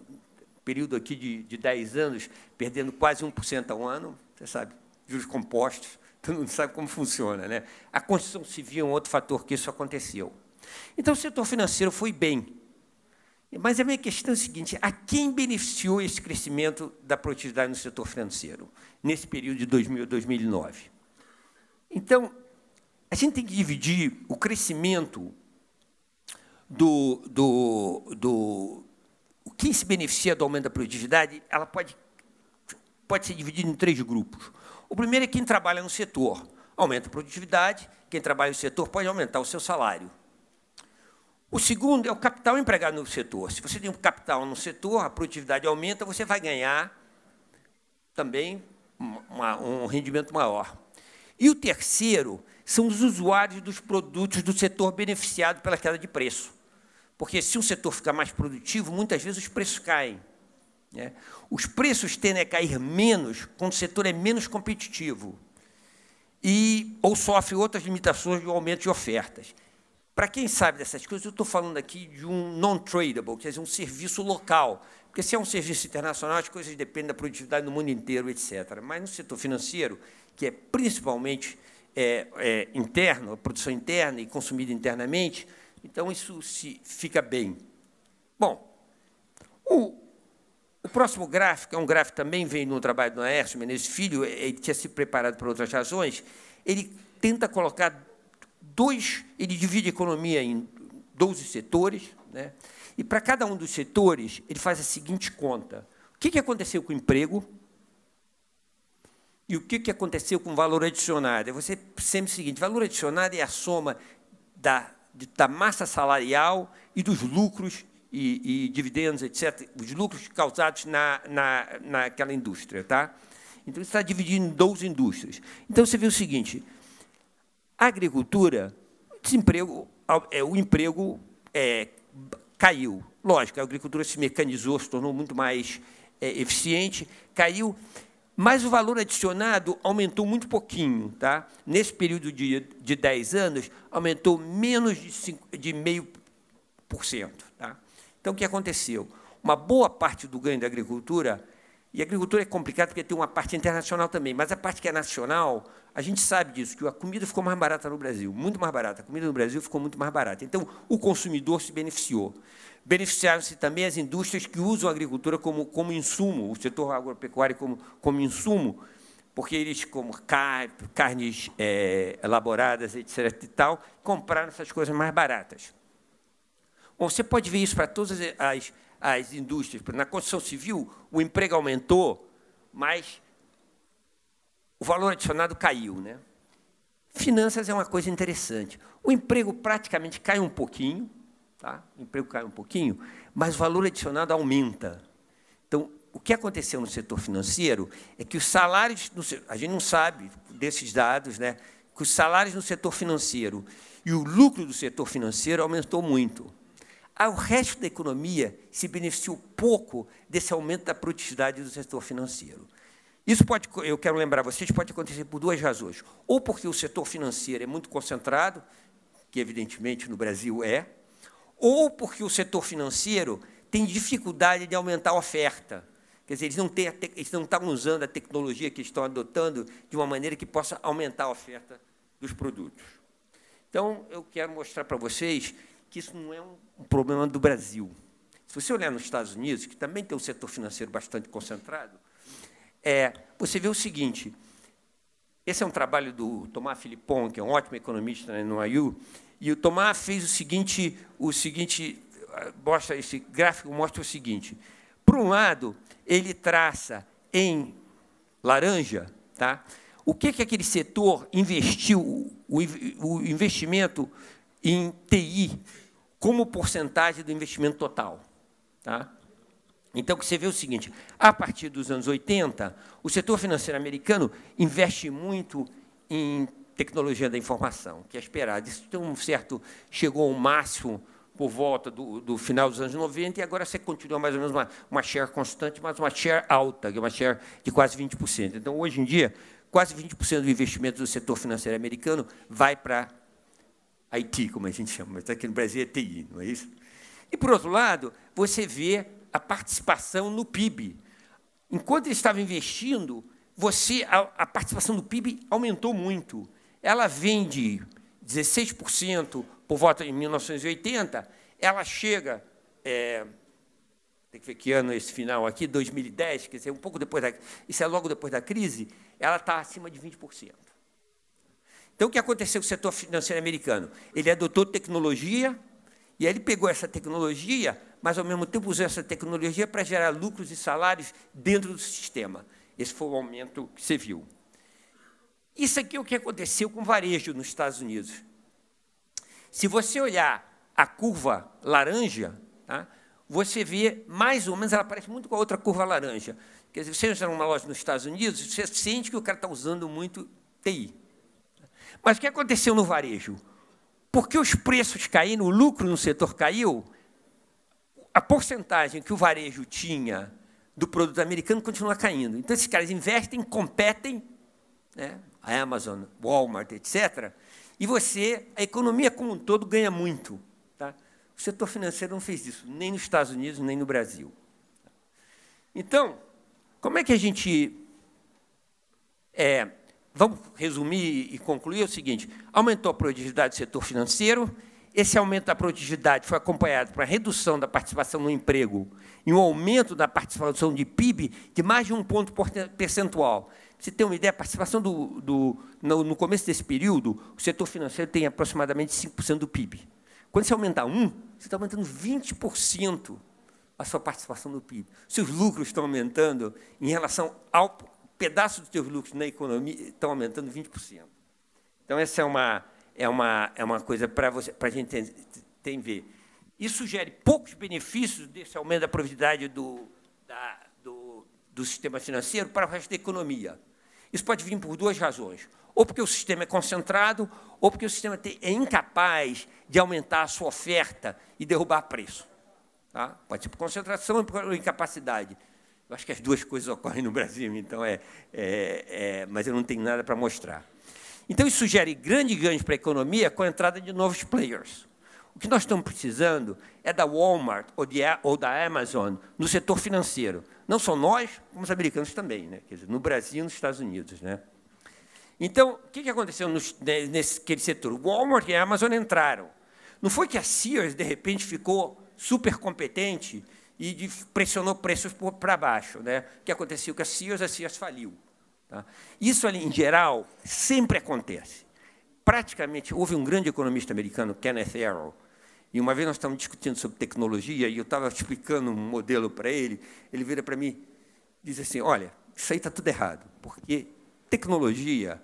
período aqui de, de 10 anos, perdendo quase 1% ao ano, você sabe, juros compostos, todo mundo sabe como funciona. Né? A construção civil é um outro fator que isso aconteceu. Então, o setor financeiro foi bem. Mas a minha questão é a seguinte: a quem beneficiou esse crescimento da produtividade no setor financeiro, nesse período de 2000 a 2009? Então, a gente tem que dividir o crescimento do, do, do quem se beneficia do aumento da produtividade, ela pode, pode ser dividida em três grupos. O primeiro é quem trabalha no setor. Aumenta a produtividade, quem trabalha no setor pode aumentar o seu salário. O segundo é o capital empregado no setor. Se você tem um capital no setor, a produtividade aumenta, você vai ganhar também uma, um rendimento maior. E o terceiro são os usuários dos produtos do setor beneficiado pela queda de preço. Porque se um setor ficar mais produtivo, muitas vezes os preços caem. Né? Os preços tendem a cair menos quando o setor é menos competitivo e ou sofre outras limitações de aumento de ofertas. Para quem sabe dessas coisas, eu estou falando aqui de um non-tradable, quer dizer, um serviço local. Porque se é um serviço internacional, as coisas dependem da produtividade no mundo inteiro, etc. Mas no setor financeiro, que é principalmente é, é, interno, a produção interna e consumida internamente, então, isso se fica bem. Bom, o, o próximo gráfico, é um gráfico também vem de um trabalho do Aércio Menezes Filho, ele tinha se preparado por outras razões, ele tenta colocar dois, ele divide a economia em 12 setores, né? e para cada um dos setores ele faz a seguinte conta. O que, que aconteceu com o emprego? E o que, que aconteceu com o valor adicionado? É você sempre o seguinte, valor adicionado é a soma da da massa salarial e dos lucros e, e, dividendos, etc., os lucros causados na, na, naquela indústria. Tá? Então, está dividido em 12 indústrias. Então, você vê o seguinte, a agricultura, desemprego, é, o emprego é, caiu. Lógico, a agricultura se mecanizou, se tornou muito mais é, eficiente, caiu mas o valor adicionado aumentou muito pouquinho. Tá? Nesse período de, de 10 anos, aumentou menos de, 5, por cento, Tá? Então, o que aconteceu? Uma boa parte do ganho da agricultura, e a agricultura é complicada porque tem uma parte internacional também, mas a parte que é nacional, a gente sabe disso, que a comida ficou mais barata no Brasil, muito mais barata. A comida no Brasil ficou muito mais barata. Então, o consumidor se beneficiou. Beneficiaram-se também as indústrias que usam a agricultura como, como insumo, o setor agropecuário como, como insumo, porque eles, como car carnes é, elaboradas, etc. e tal, compraram essas coisas mais baratas. Bom, você pode ver isso para todas as, as indústrias. Na construção civil, o emprego aumentou, mas o valor adicionado caiu. Né? Finanças é uma coisa interessante. O emprego praticamente cai um pouquinho, Tá? O emprego cai um pouquinho, mas o valor adicionado aumenta. Então, o que aconteceu no setor financeiro é que os salários, a gente não sabe desses dados, né, que os salários no setor financeiro e o lucro do setor financeiro aumentou muito. Ah, o resto da economia se beneficiou pouco desse aumento da produtividade do setor financeiro. Isso pode, eu quero lembrar vocês, pode acontecer por duas razões. Ou porque o setor financeiro é muito concentrado, que evidentemente no Brasil é, ou porque o setor financeiro tem dificuldade de aumentar a oferta. Quer dizer, eles não, têm, eles não estão usando a tecnologia que estão adotando de uma maneira que possa aumentar a oferta dos produtos. Então, eu quero mostrar para vocês que isso não é um problema do Brasil. Se você olhar nos Estados Unidos, que também tem um setor financeiro bastante concentrado, é, você vê o seguinte: esse é um trabalho do Tomás Filipon, que é um ótimo economista né, no NYU, e o Tomás fez o seguinte, o seguinte, mostra esse gráfico mostra o seguinte. Por um lado, ele traça em laranja, tá? O que que aquele setor investiu o, o investimento em TI como porcentagem do investimento total, tá? Então, você vê o seguinte: a partir dos anos 80, o setor financeiro americano investe muito em tecnologia da informação, que é esperado. Isso tem um certo. chegou ao máximo por volta do, do, final dos anos 90, e agora você continua mais ou menos uma, uma share constante, mas uma share alta, que é uma share de quase 20%. Então, hoje em dia, quase 20% do investimento do setor financeiro americano vai para IT, como a gente chama, mas aqui no Brasil é TI, não é isso? E, por outro lado, você vê a participação no PIB. Enquanto eles estavam investindo, você a, a participação do PIB aumentou muito. Ela vende 16% por volta de 1980, ela chega, é, tem que ver que ano é esse final aqui, 2010, quer dizer, um pouco depois da, isso é logo depois da crise, ela está acima de 20%. Então, o que aconteceu com o setor financeiro americano? Ele adotou tecnologia, e aí ele pegou essa tecnologia, mas, ao mesmo tempo, usou essa tecnologia para gerar lucros e salários dentro do sistema. Esse foi o aumento que você viu. Isso aqui é o que aconteceu com o varejo nos Estados Unidos. Se você olhar a curva laranja, tá? você vê mais ou menos, ela parece muito com a outra curva laranja. Quer dizer, você entra numa loja nos Estados Unidos, você sente que o cara está usando muito TI. Mas o que aconteceu no varejo? Porque os preços caíram, o lucro no setor caiu, a porcentagem que o varejo tinha do produto americano continua caindo. Então, esses caras investem, competem, né? a Amazon, Walmart, etc., e você, a economia como um todo, ganha muito. Tá? O setor financeiro não fez isso, nem nos Estados Unidos, nem no Brasil. Então, como é que a gente. É, vamos resumir e concluir é o seguinte: aumentou a produtividade do setor financeiro, esse aumento da produtividade foi acompanhado por uma redução da participação no emprego e um aumento da participação de PIB de mais de um ponto percentual você tem uma ideia, a participação do, do no, no, começo desse período, o setor financeiro tem aproximadamente 5% do PIB. Quando você aumentar 1, você está aumentando 20% a sua participação no PIB. Se os lucros estão aumentando em relação ao pedaço dos seus lucros na economia, estão aumentando 20%. Então, essa é uma, é uma, é uma coisa para a gente ter, ter ver. Isso gere poucos benefícios desse aumento da produtividade do, da, do, do sistema financeiro para o resto da economia. Isso pode vir por duas razões. Ou porque o sistema é concentrado, ou porque o sistema é incapaz de aumentar a sua oferta e derrubar preço. Tá? Pode ser por concentração ou por incapacidade. Eu acho que as duas coisas ocorrem no Brasil, então é, é, é mas eu não tenho nada para mostrar. Então, isso sugere grande ganho para a economia com a entrada de novos players que nós estamos precisando é da Walmart ou, de, ou da Amazon no setor financeiro. Não só nós, como os americanos também, né? Dizer, no Brasil e nos Estados Unidos. Né? Então, o que, aconteceu nos, nesse setor? Walmart e a Amazon entraram. Não foi que a Sears, de repente, ficou super competente e pressionou preços para baixo. Né? O que aconteceu com a Sears? A Sears faliu. Tá? Isso, ali, em geral, sempre acontece. Praticamente, houve um grande economista americano, Kenneth Arrow, e uma vez nós estávamos discutindo sobre tecnologia e eu estava explicando um modelo para ele. Ele vira para mim e diz assim: Olha, isso aí está tudo errado, porque tecnologia,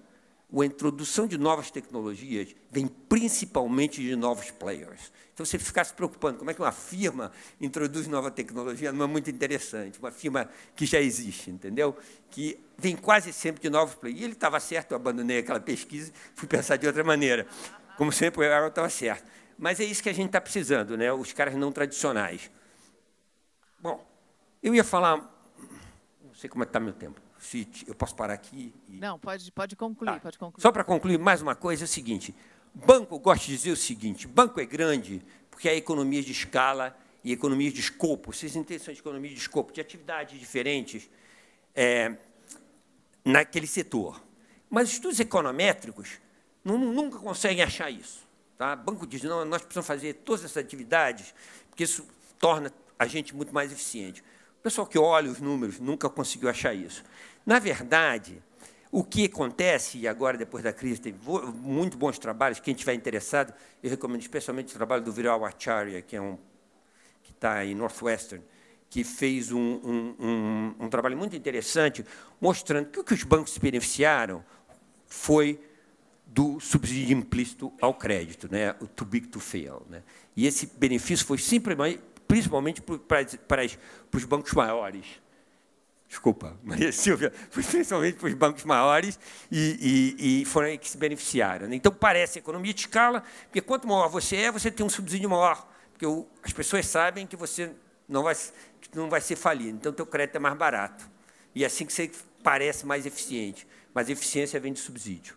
a introdução de novas tecnologias, vem principalmente de novos players. Então, se ele ficasse preocupando como é que uma firma introduz nova tecnologia, não é muito interessante. Uma firma que já existe, entendeu? Que vem quase sempre de novos players. E ele estava certo, eu abandonei aquela pesquisa, fui pensar de outra maneira. Como sempre, eu estava certo. Mas é isso que a gente está precisando, né? os caras não tradicionais. Bom, eu ia falar. Não sei como é está meu tempo. Se eu posso parar aqui? E... Não, pode, pode, concluir, tá. pode concluir. Só para concluir, mais uma coisa é o seguinte: banco, gosto de dizer o seguinte: banco é grande porque há economias de escala e economias de escopo. Vocês entendem são de economia de escopo, de atividades diferentes é, naquele setor. Mas estudos econométricos não, nunca conseguem achar isso. Tá? O banco diz, não, nós precisamos fazer todas essas atividades, porque isso torna a gente muito mais eficiente. O pessoal que olha os números nunca conseguiu achar isso. Na verdade, o que acontece, e agora, depois da crise, tem muito bons trabalhos, quem estiver interessado, eu recomendo especialmente o trabalho do Viral Acharya, que é um que está em Northwestern, que fez um, um, um, um trabalho muito interessante, mostrando que o que os bancos se beneficiaram foi do subsídio implícito ao crédito, né? o too big to fail. Né? E esse benefício foi sempre mais, principalmente para, para, para os bancos maiores. Desculpa, Maria Silvia, foi principalmente para os bancos maiores e, e, e foram aí que se beneficiaram. Né? Então, parece economia de escala, porque quanto maior você é, você tem um subsídio maior, porque o, as pessoas sabem que você não vai, que não vai ser falido, então, seu crédito é mais barato. E é assim que você parece mais eficiente, mas eficiência vem de subsídio.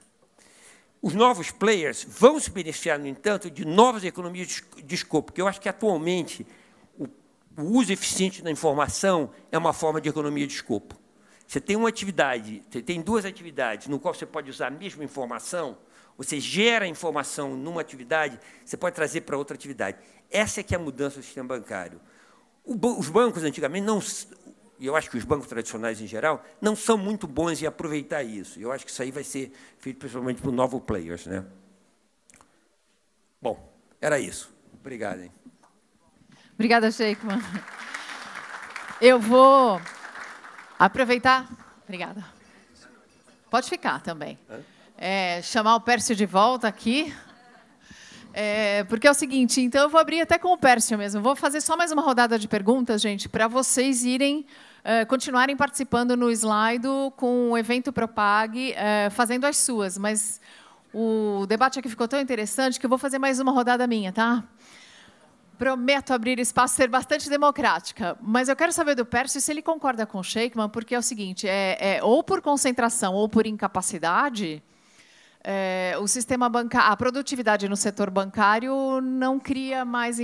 Os novos players vão se beneficiar, no entanto, de novas economias de escopo, porque eu acho que atualmente o, o uso eficiente da informação é uma forma de economia de escopo. Você tem uma atividade, você tem duas atividades no qual você pode usar a mesma informação, você gera informação numa atividade, você pode trazer para outra atividade. Essa é que é a mudança do sistema bancário. Os bancos, antigamente, não, e eu acho que os bancos tradicionais em geral, não são muito bons em aproveitar isso. Eu acho que isso aí vai ser feito principalmente por novos players. Né? Bom, era isso. Obrigado. Hein? Obrigada, Sheikman. Eu vou aproveitar. Obrigada. Pode ficar também. É, chamar o Pércio de volta aqui. É, porque é o seguinte, então eu vou abrir até com o Pércio mesmo. Vou fazer só mais uma rodada de perguntas, gente, para vocês irem eh, continuarem participando no slide com o evento Propag, uh, fazendo as suas. Mas o debate aqui ficou tão interessante que eu vou fazer mais uma rodada minha, tá? Prometo abrir espaço, ser bastante democrática. Mas eu quero saber do Pércio se ele concorda com o Sheikman, porque é o seguinte: é, é ou por concentração ou por incapacidade. É, o sistema bancário, a produtividade no setor bancário não cria mais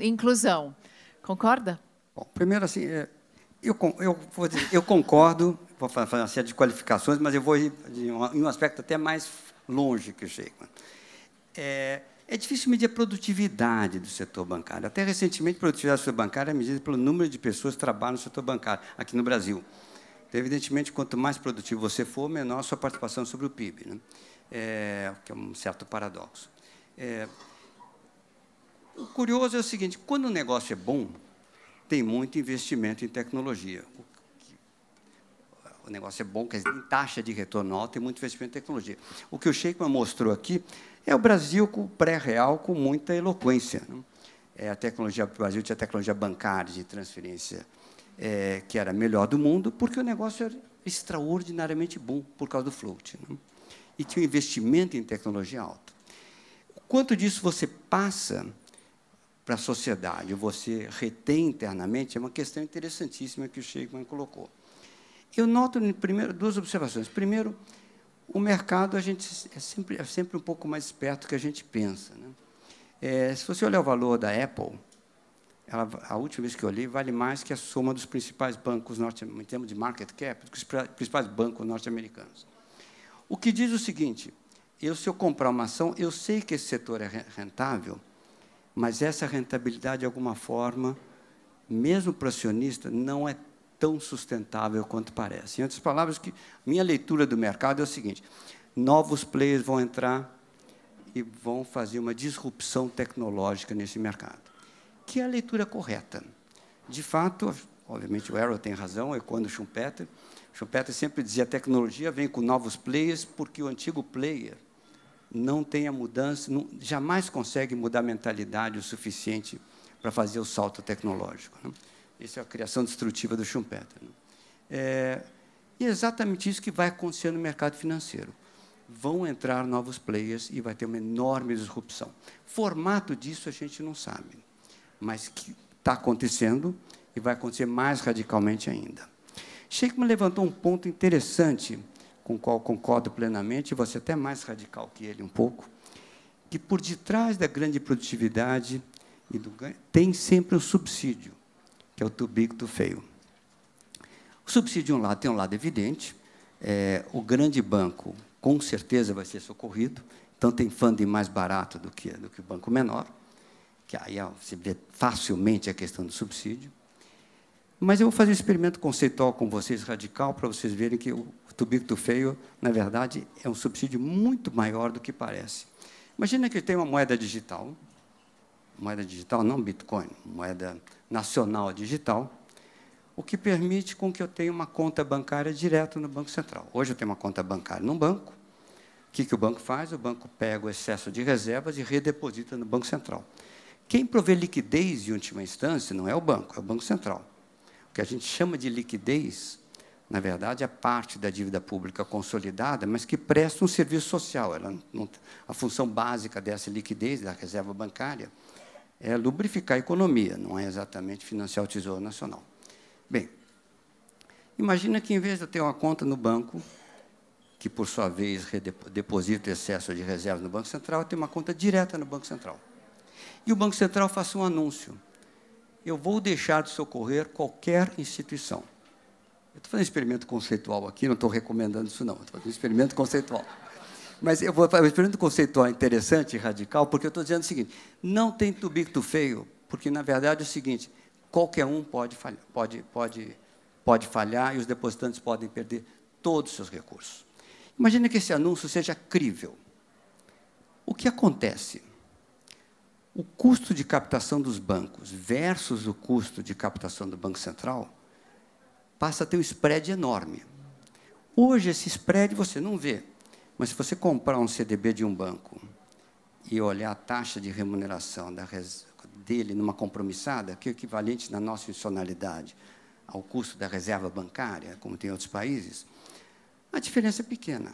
inclusão. Concorda? Bom, primeiro, assim, é eu, eu, eu concordo, vou fazer uma série de qualificações, mas eu vou ir em um aspecto até mais longe que chega. É, é difícil medir a produtividade do setor bancário. Até recentemente, a produtividade do setor bancário é medida pelo número de pessoas que trabalham no setor bancário, aqui no Brasil. Então, evidentemente, quanto mais produtivo você for, menor a sua participação sobre o PIB, né? é, que é um certo paradoxo. É, o curioso é o seguinte, quando o negócio é bom, tem muito investimento em tecnologia. O negócio é bom, quer dizer, em taxa de retorno alta, tem muito investimento em tecnologia. O que o Sheikman mostrou aqui é o Brasil com o pré-real com muita eloquência. Né? É a tecnologia, o Brasil tinha tecnologia bancária de transferência é, que era a melhor do mundo, porque o negócio era extraordinariamente bom por causa do float. Né? E tinha um investimento em tecnologia alta. Quanto disso você passa para a sociedade, você retém internamente, é uma questão interessantíssima que o Sheikman colocou. Eu noto primeiro, duas observações. Primeiro, o mercado a gente é sempre, é sempre um pouco mais esperto que a gente pensa. Né? É, se você olhar o valor da Apple, ela, a última vez que eu olhei, vale mais que a soma dos principais bancos norte em termos de market cap, dos principais bancos norte-americanos. O que diz o seguinte: eu, se eu comprar uma ação, eu sei que esse setor é rentável, mas essa rentabilidade, de alguma forma, mesmo para o acionista, não é tão sustentável quanto parece. Em outras palavras, que minha leitura do mercado é o seguinte: novos players vão entrar e vão fazer uma disrupção tecnológica nesse mercado, que é a leitura correta. De fato, obviamente o Errol tem razão, é quando Schumpeter, Schumpeter sempre dizia a tecnologia vem com novos players porque o antigo player não tem a mudança, não, jamais consegue mudar a mentalidade o suficiente para fazer o salto tecnológico. Né? é a criação destrutiva do Schumpeter. Né? É, e é exatamente isso que vai acontecer no mercado financeiro. Vão entrar novos players e vai ter uma enorme disrupção. Formato disso a gente não sabe, mas que está acontecendo e vai acontecer mais radicalmente ainda. Sheikman levantou um ponto interessante com o qual concordo plenamente, e você até mais radical que ele um pouco, que por detrás da grande produtividade e do ganho, tem sempre um subsídio, que é o too big to fail. O subsídio, de um lado, tem um lado evidente, é, o grande banco com certeza vai ser socorrido, então tem funding mais barato do que, do que o banco menor, que aí você se vê facilmente a questão do subsídio. Mas eu vou fazer um experimento conceitual com vocês, radical, para vocês verem que o tubículo feio, na verdade, é um subsídio muito maior do que parece. Imagina que tem uma moeda digital, moeda digital, não Bitcoin, moeda nacional digital, o que permite com que eu tenha uma conta bancária direto no Banco Central. Hoje eu tenho uma conta bancária num banco. O que, que o banco faz? O banco pega o excesso de reservas e redeposita no Banco Central. Quem provê liquidez em última instância não é o banco, é o Banco Central. O que a gente chama de liquidez, na verdade, é parte da dívida pública consolidada, mas que presta um serviço social. Ela a função básica dessa liquidez, da reserva bancária, é lubrificar a economia, não é exatamente financiar o Tesouro Nacional. Bem, imagina que, em vez de eu ter uma conta no banco, que, por sua vez, deposita excesso de reservas no Banco Central, eu tenho uma conta direta no Banco Central. E o Banco Central faça um anúncio eu vou deixar de socorrer qualquer instituição. Eu estou fazendo um experimento conceitual aqui, não estou recomendando isso, não. Estou fazendo um experimento conceitual. Mas eu vou fazer um experimento conceitual interessante e radical, porque eu estou dizendo o seguinte: não tem tubicto feio, porque na verdade é o seguinte: qualquer um pode falhar, pode, pode, pode falhar e os depositantes podem perder todos os seus recursos. Imagina que esse anúncio seja crível. O que acontece? O custo de captação dos bancos versus o custo de captação do Banco Central passa a ter um spread enorme. Hoje, esse spread você não vê, mas se você comprar um CDB de um banco e olhar a taxa de remuneração dele numa compromissada, que é equivalente na nossa institucionalidade ao custo da reserva bancária, como tem em outros países, a diferença é pequena.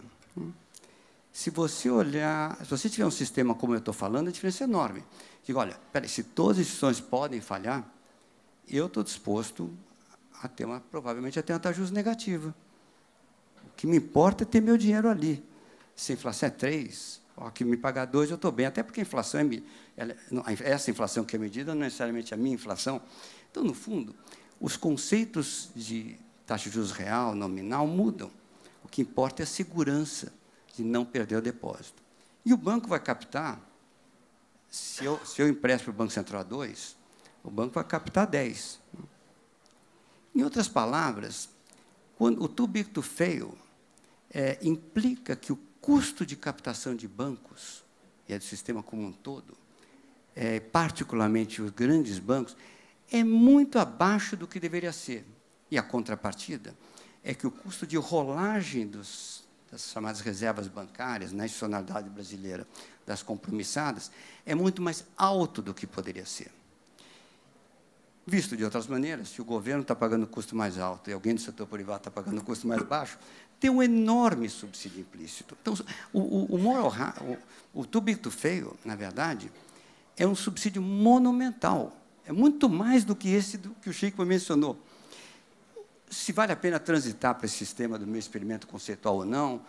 Se você olhar, se você tiver um sistema como eu estou falando, a diferença é enorme. Digo, olha, peraí, se todas as instituições podem falhar, eu estou disposto a ter uma, provavelmente, a ter uma taxa negativa. O que me importa é ter meu dinheiro ali. Se a inflação é 3, que me pagar 2, eu estou bem. Até porque a inflação é, ela, essa inflação que é medida não é necessariamente a minha inflação. Então, no fundo, os conceitos de taxa de juros real, nominal, mudam. O que importa é a segurança de não perder o depósito. E o banco vai captar, se eu, se eu empresto para o Banco Central 2, o banco vai captar 10. Em outras palavras, quando o too big to fail é, implica que o custo de captação de bancos, e é do sistema como um todo, é, particularmente os grandes bancos, é muito abaixo do que deveria ser. E a contrapartida é que o custo de rolagem dos as chamadas reservas bancárias, na né, institucionalidade brasileira das compromissadas, é muito mais alto do que poderia ser. Visto de outras maneiras, se o governo está pagando custo mais alto e alguém do setor privado está pagando custo mais baixo, tem um enorme subsídio implícito. Então, o, o, o moral, o, o too big to fail, na verdade, é um subsídio monumental. É muito mais do que esse do que o Chico mencionou se vale a pena transitar para esse sistema do meu experimento conceitual ou não,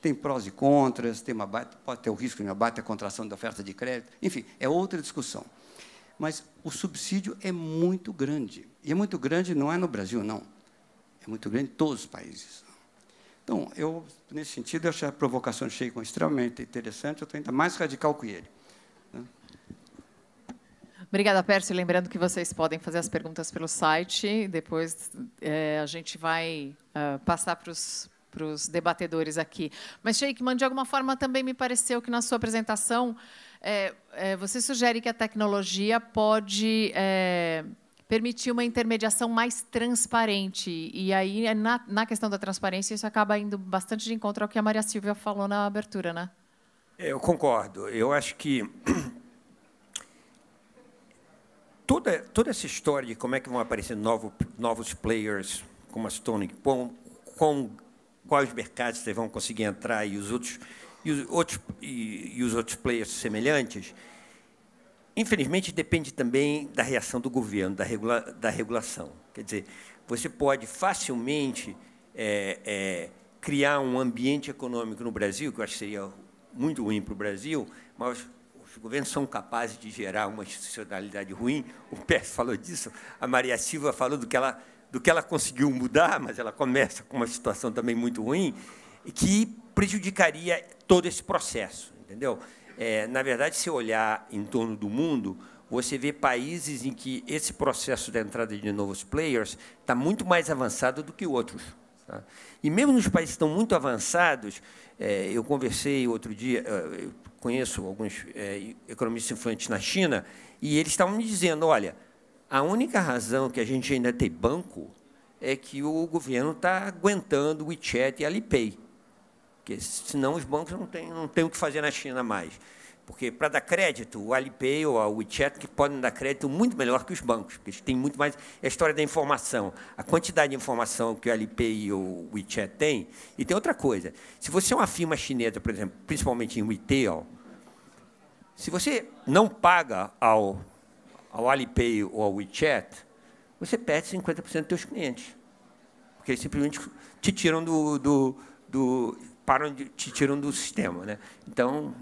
tem prós e contras, tem uma baita, pode ter o risco de uma baita contração da oferta de crédito, enfim, é outra discussão. Mas o subsídio é muito grande. E é muito grande não é no Brasil, não. É muito grande em todos os países. Então, eu, nesse sentido, eu achei a provocação de Sheikon extremamente interessante, eu estou ainda mais radical que ele. Obrigada, Percy. Lembrando que vocês podem fazer as perguntas pelo site, depois é, a gente vai é, passar para os para os debatedores aqui. Mas, Sheikman, de alguma forma também me pareceu que na sua apresentação é, é, você sugere que a tecnologia pode é, permitir uma intermediação mais transparente. E aí, é na, na, questão da transparência, isso acaba indo bastante de encontro ao que a Maria Silvia falou na abertura, né? É, eu concordo. Eu acho que toda, toda essa história de como é que vão aparecer novo, novos players, como a Stone, com, com quais mercados vocês vão conseguir entrar e os outros e os outros, e, e os outros players semelhantes, infelizmente depende também da reação do governo, da, regula, da regulação. Quer dizer, você pode facilmente é, é, criar um ambiente econômico no Brasil, que eu acho que seria muito ruim para o Brasil, mas os governos são capazes de gerar uma institucionalidade ruim. O Pérez falou disso, a Maria Silva falou do que ela, do que ela conseguiu mudar, mas ela começa com uma situação também muito ruim, que prejudicaria todo esse processo, entendeu? É, na verdade, se olhar em torno do mundo, você vê países em que esse processo da entrada de novos players está muito mais avançado do que outros. Tá? E mesmo nos países que estão muito avançados, é, eu conversei outro dia, é, conheço alguns é, economistas influentes na China, e eles estavam me dizendo: olha, a única razão que a gente ainda tem banco é que o governo está aguentando o WeChat e Alipay, porque senão os bancos não têm, não têm o que fazer na China mais. Porque para dar crédito, o Alipay ou o WeChat que podem dar crédito muito melhor que os bancos, porque eles têm muito mais. É a história da informação, a quantidade de informação que o Alipay ou o WeChat tem. E tem outra coisa: se você é uma firma chinesa, por exemplo, principalmente em retail, se você não paga ao, ao Alipay ou ao WeChat, você perde 50% dos seus clientes. Porque eles simplesmente te tiram do, do, do param de, te tiram do sistema, né? Então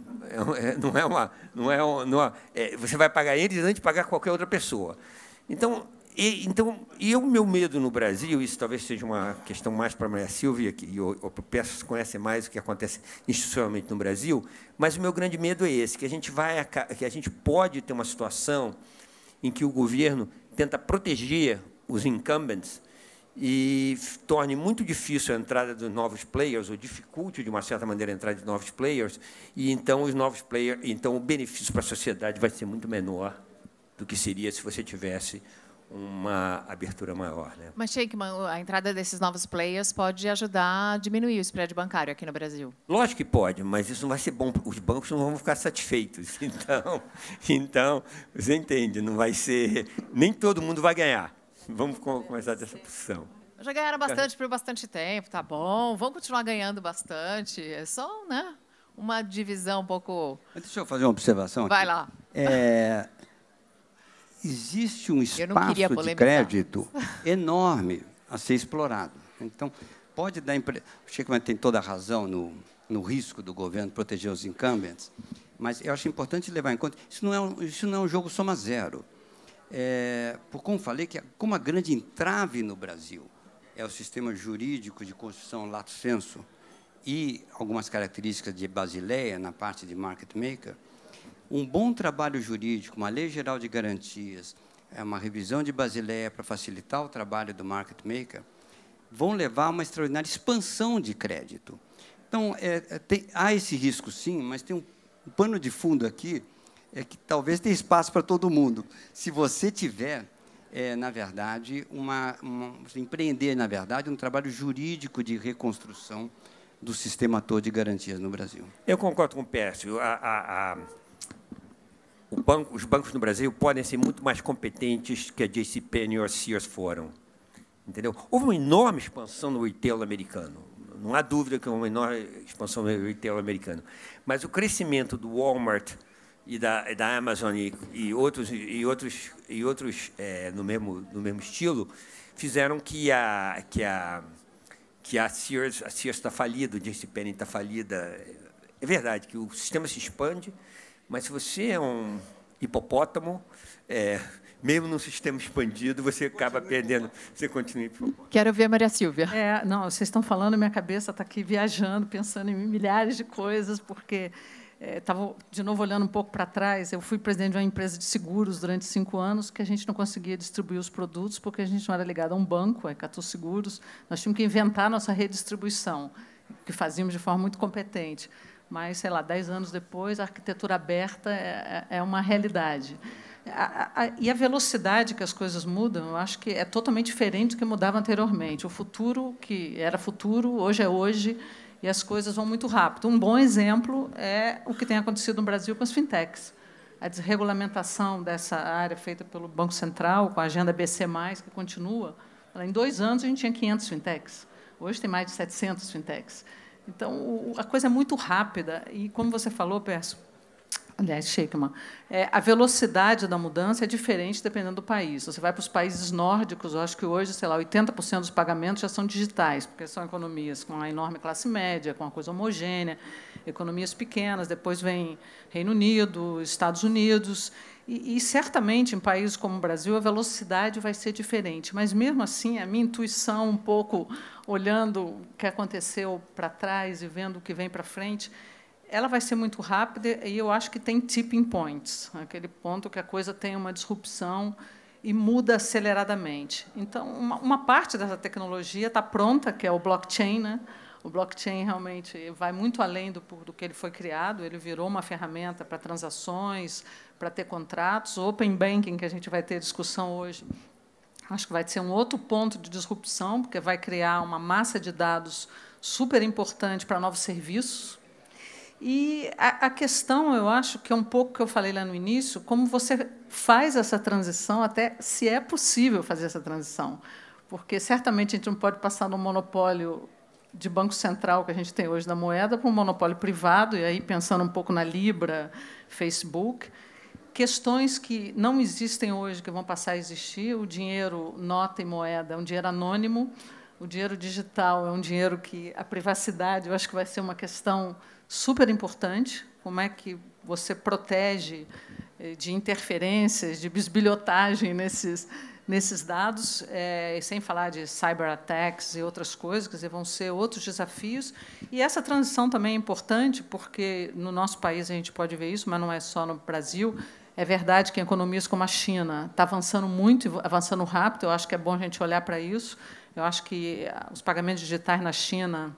é, é não é uma, não é, uma, não é, é, você vai pagar eles antes de pagar qualquer outra pessoa. Então e, então, e o meu medo no Brasil, isso talvez seja uma questão mais para a Maria Silvia, que eu, eu peço conhece mais o que acontece institucionalmente no Brasil, mas o meu grande medo é esse, que a gente vai que a gente pode ter uma situação em que o governo tenta proteger os incumbents e torne muito difícil a entrada dos novos players, ou dificulte de uma certa maneira a entrada de novos players, e então os novos players, então o benefício para a sociedade vai ser muito menor do que seria se você tivesse uma abertura maior. Né? Mas, Sheikman, a entrada desses novos players pode ajudar a diminuir o spread bancário aqui no Brasil? Lógico que pode, mas isso não vai ser bom. Os bancos não vão ficar satisfeitos. Então, então você entende, não vai ser... Nem todo mundo vai ganhar. Vamos começar dessa posição. Já ganharam bastante por bastante tempo, tá bom. Vamos continuar ganhando bastante. É só né, uma divisão um pouco... deixa eu fazer uma observação Vai lá. É, existe um espaço de crédito enorme a ser explorado. Então, pode dar... Impre... O Chico tem toda a razão no, no risco do governo proteger os incumbents, mas eu acho importante levar em conta, isso não é um, isso não é um jogo soma zero. É, por como falei, que como a grande entrave no Brasil é o sistema jurídico de construção lato senso e algumas características de Basileia na parte de market maker, um bom trabalho jurídico, uma lei geral de garantias, é uma revisão de Basileia para facilitar o trabalho do market maker, vão levar a uma extraordinária expansão de crédito. Então, é, é tem, há esse risco, sim, mas tem um, um pano de fundo aqui é que talvez tenha espaço para todo mundo. Se você tiver, é, na verdade, uma, uma, empreender, na verdade, um trabalho jurídico de reconstrução do sistema todo de garantias no Brasil. Eu concordo com o Pécio. A, a, a banco, os bancos no Brasil podem ser muito mais competentes que a JCPenney ou a Sears foram. Entendeu? Houve uma enorme expansão no retail americano. Não há dúvida que houve uma enorme expansão no retail americano. Mas o crescimento do Walmart e da, da Amazon e, e, outros, e outros, e outros é, no, mesmo, no mesmo estilo fizeram que a, que a, que a Sears está falida, o JCPenney está falida. É verdade que o sistema se expande, mas se você é um hipopótamo, é, mesmo num sistema expandido, você acaba continue perdendo. Você continua hipopótamo. Quero ver a Maria Silvia. É, não, vocês estão falando, minha cabeça está aqui viajando, pensando em milhares de coisas, porque estava é, de novo olhando um pouco para trás. Eu fui presidente de uma empresa de seguros durante cinco anos que a gente não conseguia distribuir os produtos porque a gente não era ligado a um banco, a é Catu Seguros. Nós tínhamos que inventar a nossa redistribuição, que fazíamos de forma muito competente mas, sei lá, dez anos depois, a arquitetura aberta é, é, é uma realidade. A, a, e a velocidade que as coisas mudam, eu acho que é totalmente diferente do que mudava anteriormente. O futuro, que era futuro, hoje é hoje, e as coisas vão muito rápido. Um bom exemplo é o que tem acontecido no Brasil com as fintechs. A desregulamentação dessa área feita pelo Banco Central, com a agenda BC, que continua. Em dois anos, a gente tinha 500 fintechs. Hoje tem mais de 700 fintechs. Então, o, a coisa é muito rápida. E, como você falou, Perso, aliás, Sheikman, é, a velocidade da mudança é diferente dependendo do país. Você vai para os países nórdicos, eu acho que hoje, sei lá, 80% dos pagamentos já são digitais, porque são economias com uma enorme classe média, com uma coisa homogênea, economias pequenas, depois vem Reino Unido, Estados Unidos, e, e, certamente em países como o Brasil a velocidade vai ser diferente, mas mesmo assim a minha intuição, um pouco olhando o que aconteceu para trás e vendo o que vem para frente, ela vai ser muito rápida e eu acho que tem tipping points aquele ponto que a coisa tem uma disrupção e muda aceleradamente. Então, uma, uma parte dessa tecnologia está pronta, que é o blockchain, né? O blockchain realmente vai muito além do, do que ele foi criado, ele virou uma ferramenta para transações, para ter contratos, open banking, que a gente vai ter discussão hoje. Acho que vai ser um outro ponto de disrupção, porque vai criar uma massa de dados super importante para novos serviços. E a, a, questão, eu acho que é um pouco que eu falei lá no início, como você faz essa transição, até se é possível fazer essa transição. Porque certamente a gente não pode passar num monopólio de banco central que a gente tem hoje na moeda para um monopólio privado, e aí pensando um pouco na Libra, Facebook, questões que não existem hoje, que vão passar a existir, o dinheiro, nota e moeda, é um dinheiro anônimo, o dinheiro digital é um dinheiro que a privacidade, eu acho que vai ser uma questão super importante, como é que você protege eh, de interferências, de bisbilhotagem nesses nesses dados, é, sem falar de cyber attacks e outras coisas, quer dizer, vão ser outros desafios. E essa transição também é importante, porque no nosso país a gente pode ver isso, mas não é só no Brasil. É verdade que economias como a China está avançando muito, avançando rápido. Eu acho que é bom a gente olhar para isso. Eu acho que eh, os pagamentos digitais na China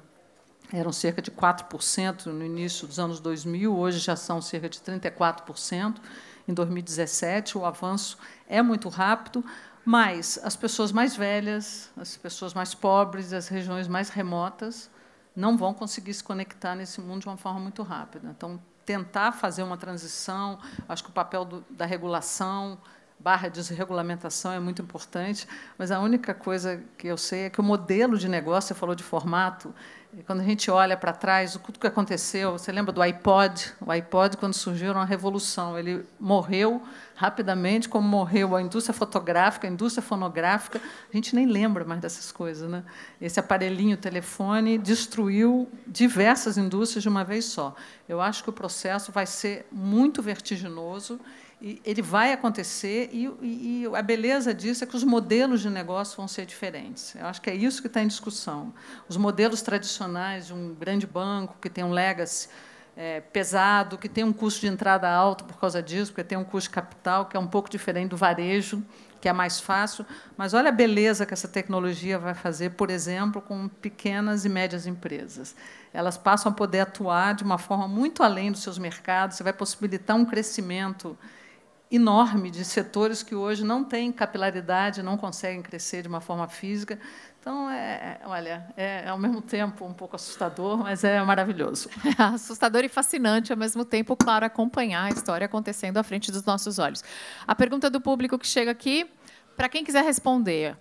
eram cerca de 4% no início dos anos 2000, hoje já são cerca de 34%. Em 2017, o avanço é muito rápido. Mas as pessoas mais velhas, as pessoas mais pobres, as regiões mais remotas, não vão conseguir se conectar nesse mundo de uma forma muito rápida. Então, tentar fazer uma transição, acho que o papel do, da regulação, barra desregulamentação é muito importante, mas a única coisa que eu sei é que o modelo de negócio, você falou de formato, quando a gente olha para trás, o que aconteceu, você lembra do iPod? O iPod, quando surgiu, era uma revolução. Ele morreu rapidamente, como morreu a indústria fotográfica, a indústria fonográfica. A gente nem lembra mais dessas coisas. Né? Esse aparelhinho, telefone, destruiu diversas indústrias de uma vez só. Eu acho que o processo vai ser muito vertiginoso e ele vai acontecer e, e, e, a beleza disso é que os modelos de negócio vão ser diferentes. Eu acho que é isso que está em discussão. Os modelos tradicionais de um grande banco que tem um legacy é, pesado, que tem um custo de entrada alto por causa disso, porque tem um custo de capital que é um pouco diferente do varejo, que é mais fácil. Mas olha a beleza que essa tecnologia vai fazer, por exemplo, com pequenas e médias empresas. Elas passam a poder atuar de uma forma muito além dos seus mercados, você vai possibilitar um crescimento enorme de setores que hoje não têm capilaridade, não conseguem crescer de uma forma física. Então, é, é olha, é, é ao mesmo tempo um pouco assustador, mas é maravilhoso. É assustador e fascinante, ao mesmo tempo, claro, acompanhar a história acontecendo à frente dos nossos olhos. A pergunta do público que chega aqui, para quem quiser responder.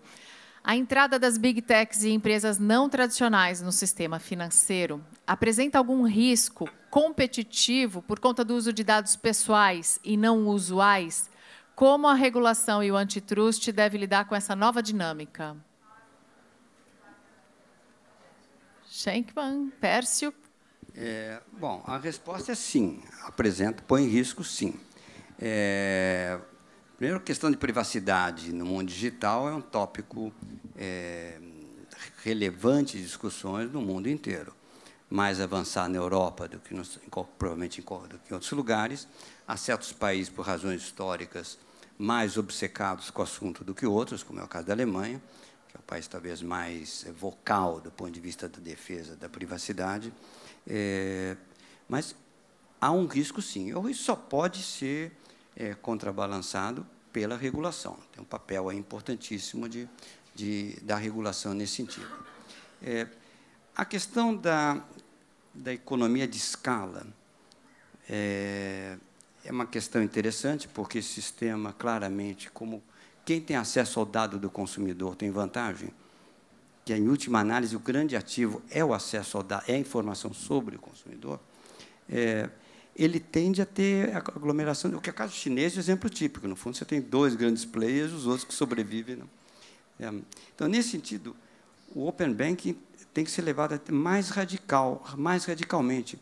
A entrada das big techs e empresas não tradicionais no sistema financeiro apresenta algum risco competitivo por conta do uso de dados pessoais e não usuais? Como a regulação e o antitrust devem lidar com essa nova dinâmica? Schenkman, Pércio. É, bom, a resposta é sim. Apresenta, põe em risco, sim. É, Primeiro, a questão de privacidade no mundo digital é um tópico é, relevante de discussões no mundo inteiro. Mais avançado na Europa do que nos, provavelmente do que em outros lugares. Há certos países, por razões históricas, mais obcecados com o assunto do que outros, como é o caso da Alemanha, que é o país talvez mais é, vocal do ponto de vista da defesa da privacidade. É, mas há um risco, sim. O risco só pode ser é contrabalançado pela regulação. Tem um papel importantíssimo de, de, da regulação nesse sentido. É, a questão da, da economia de escala é, é uma questão interessante, porque esse sistema, claramente, como quem tem acesso ao dado do consumidor tem vantagem, que é, em última análise o grande ativo é o acesso ao dado, é a informação sobre o consumidor, é, ele tende a ter aglomeração. O que é o caso chinês é um exemplo típico. No fundo, você tem dois grandes players, os outros que sobrevivem. É. Então, nesse sentido, o Open Banking tem que ser levado mais radical, mais radicalmente.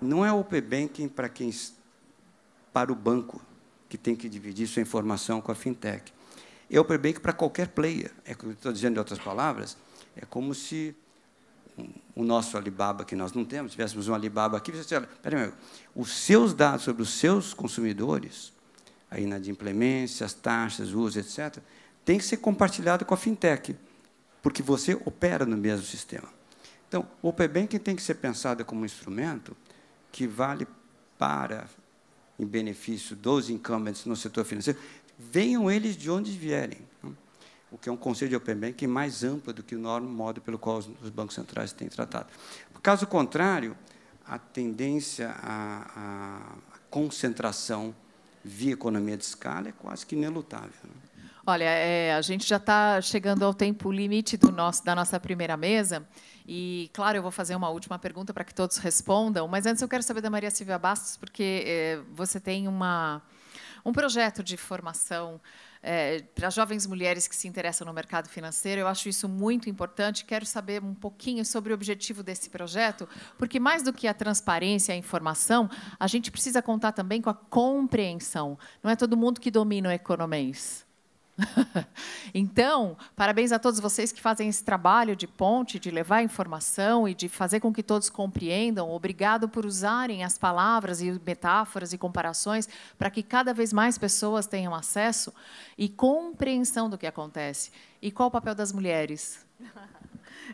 Não é Open Banking para quem para o banco que tem que dividir sua informação com a fintech. É Open Banking para qualquer player. É estou dizendo em outras palavras, é como se o nosso Alibaba que nós não temos, tivéssemos um Alibaba aqui, você peraí, os seus dados sobre os seus consumidores, aí na de implemências, taxas, uso, etc., tem que ser compartilhado com a fintech, porque você opera no mesmo sistema. Então, o Open Banking tem que ser pensado como um instrumento que vale para, em benefício dos incumbents no setor financeiro, venham eles de onde vierem o que é um conselho de Open Banking mais amplo do que o normal modo pelo qual os, bancos centrais têm tratado. Caso contrário, a tendência à, à concentração via economia de escala é quase que inelutável. Né? Olha, é, a gente já está chegando ao tempo limite do nosso, da nossa primeira mesa. E, claro, eu vou fazer uma última pergunta para que todos respondam. Mas antes eu quero saber da Maria Silvia Bastos, porque é, você tem uma, um projeto de formação é, para jovens mulheres que se interessam no mercado financeiro. Eu acho isso muito importante. Quero saber um pouquinho sobre o objetivo desse projeto, porque mais do que a transparência e a informação, a gente precisa contar também com a compreensão. Não é todo mundo que domina o economês. então, parabéns a todos vocês que fazem esse trabalho de ponte, de levar informação e de fazer com que todos compreendam. Obrigado por usarem as palavras e metáforas e comparações para que cada vez mais pessoas tenham acesso e compreensão do que acontece. E qual o papel das mulheres?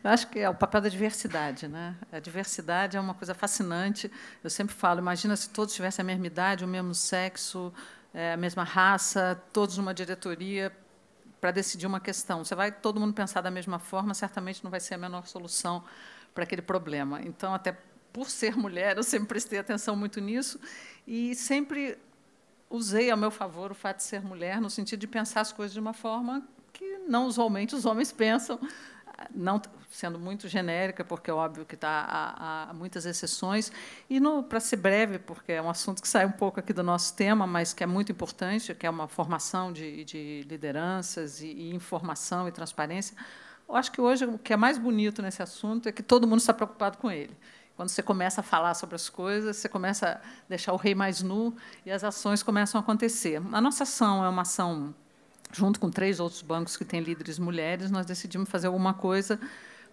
Eu acho que é o papel da diversidade, né? A diversidade é uma coisa fascinante. Eu sempre falo, imagina se todos tivessem a mesma idade, o mesmo sexo, é, a mesma raça, todos numa diretoria para decidir uma questão. Você vai todo mundo pensar da mesma forma, certamente não vai ser a menor solução para aquele problema. Então, até por ser mulher, eu sempre prestei atenção muito nisso e sempre usei a meu favor o fato de ser mulher no sentido de pensar as coisas de uma forma que não usualmente os homens pensam, não sendo muito genérica, porque é óbvio que tá, há, muitas exceções. E, para ser breve, porque é um assunto que sai um pouco aqui do nosso tema, mas que é muito importante, que é uma formação de, de lideranças e, e informação e transparência, eu acho que hoje o que é mais bonito nesse assunto é que todo mundo está preocupado com ele. Quando você começa a falar sobre as coisas, você começa a deixar o rei mais nu e as ações começam a acontecer. A nossa ação é uma ação junto com três outros bancos que têm líderes mulheres, nós decidimos fazer alguma coisa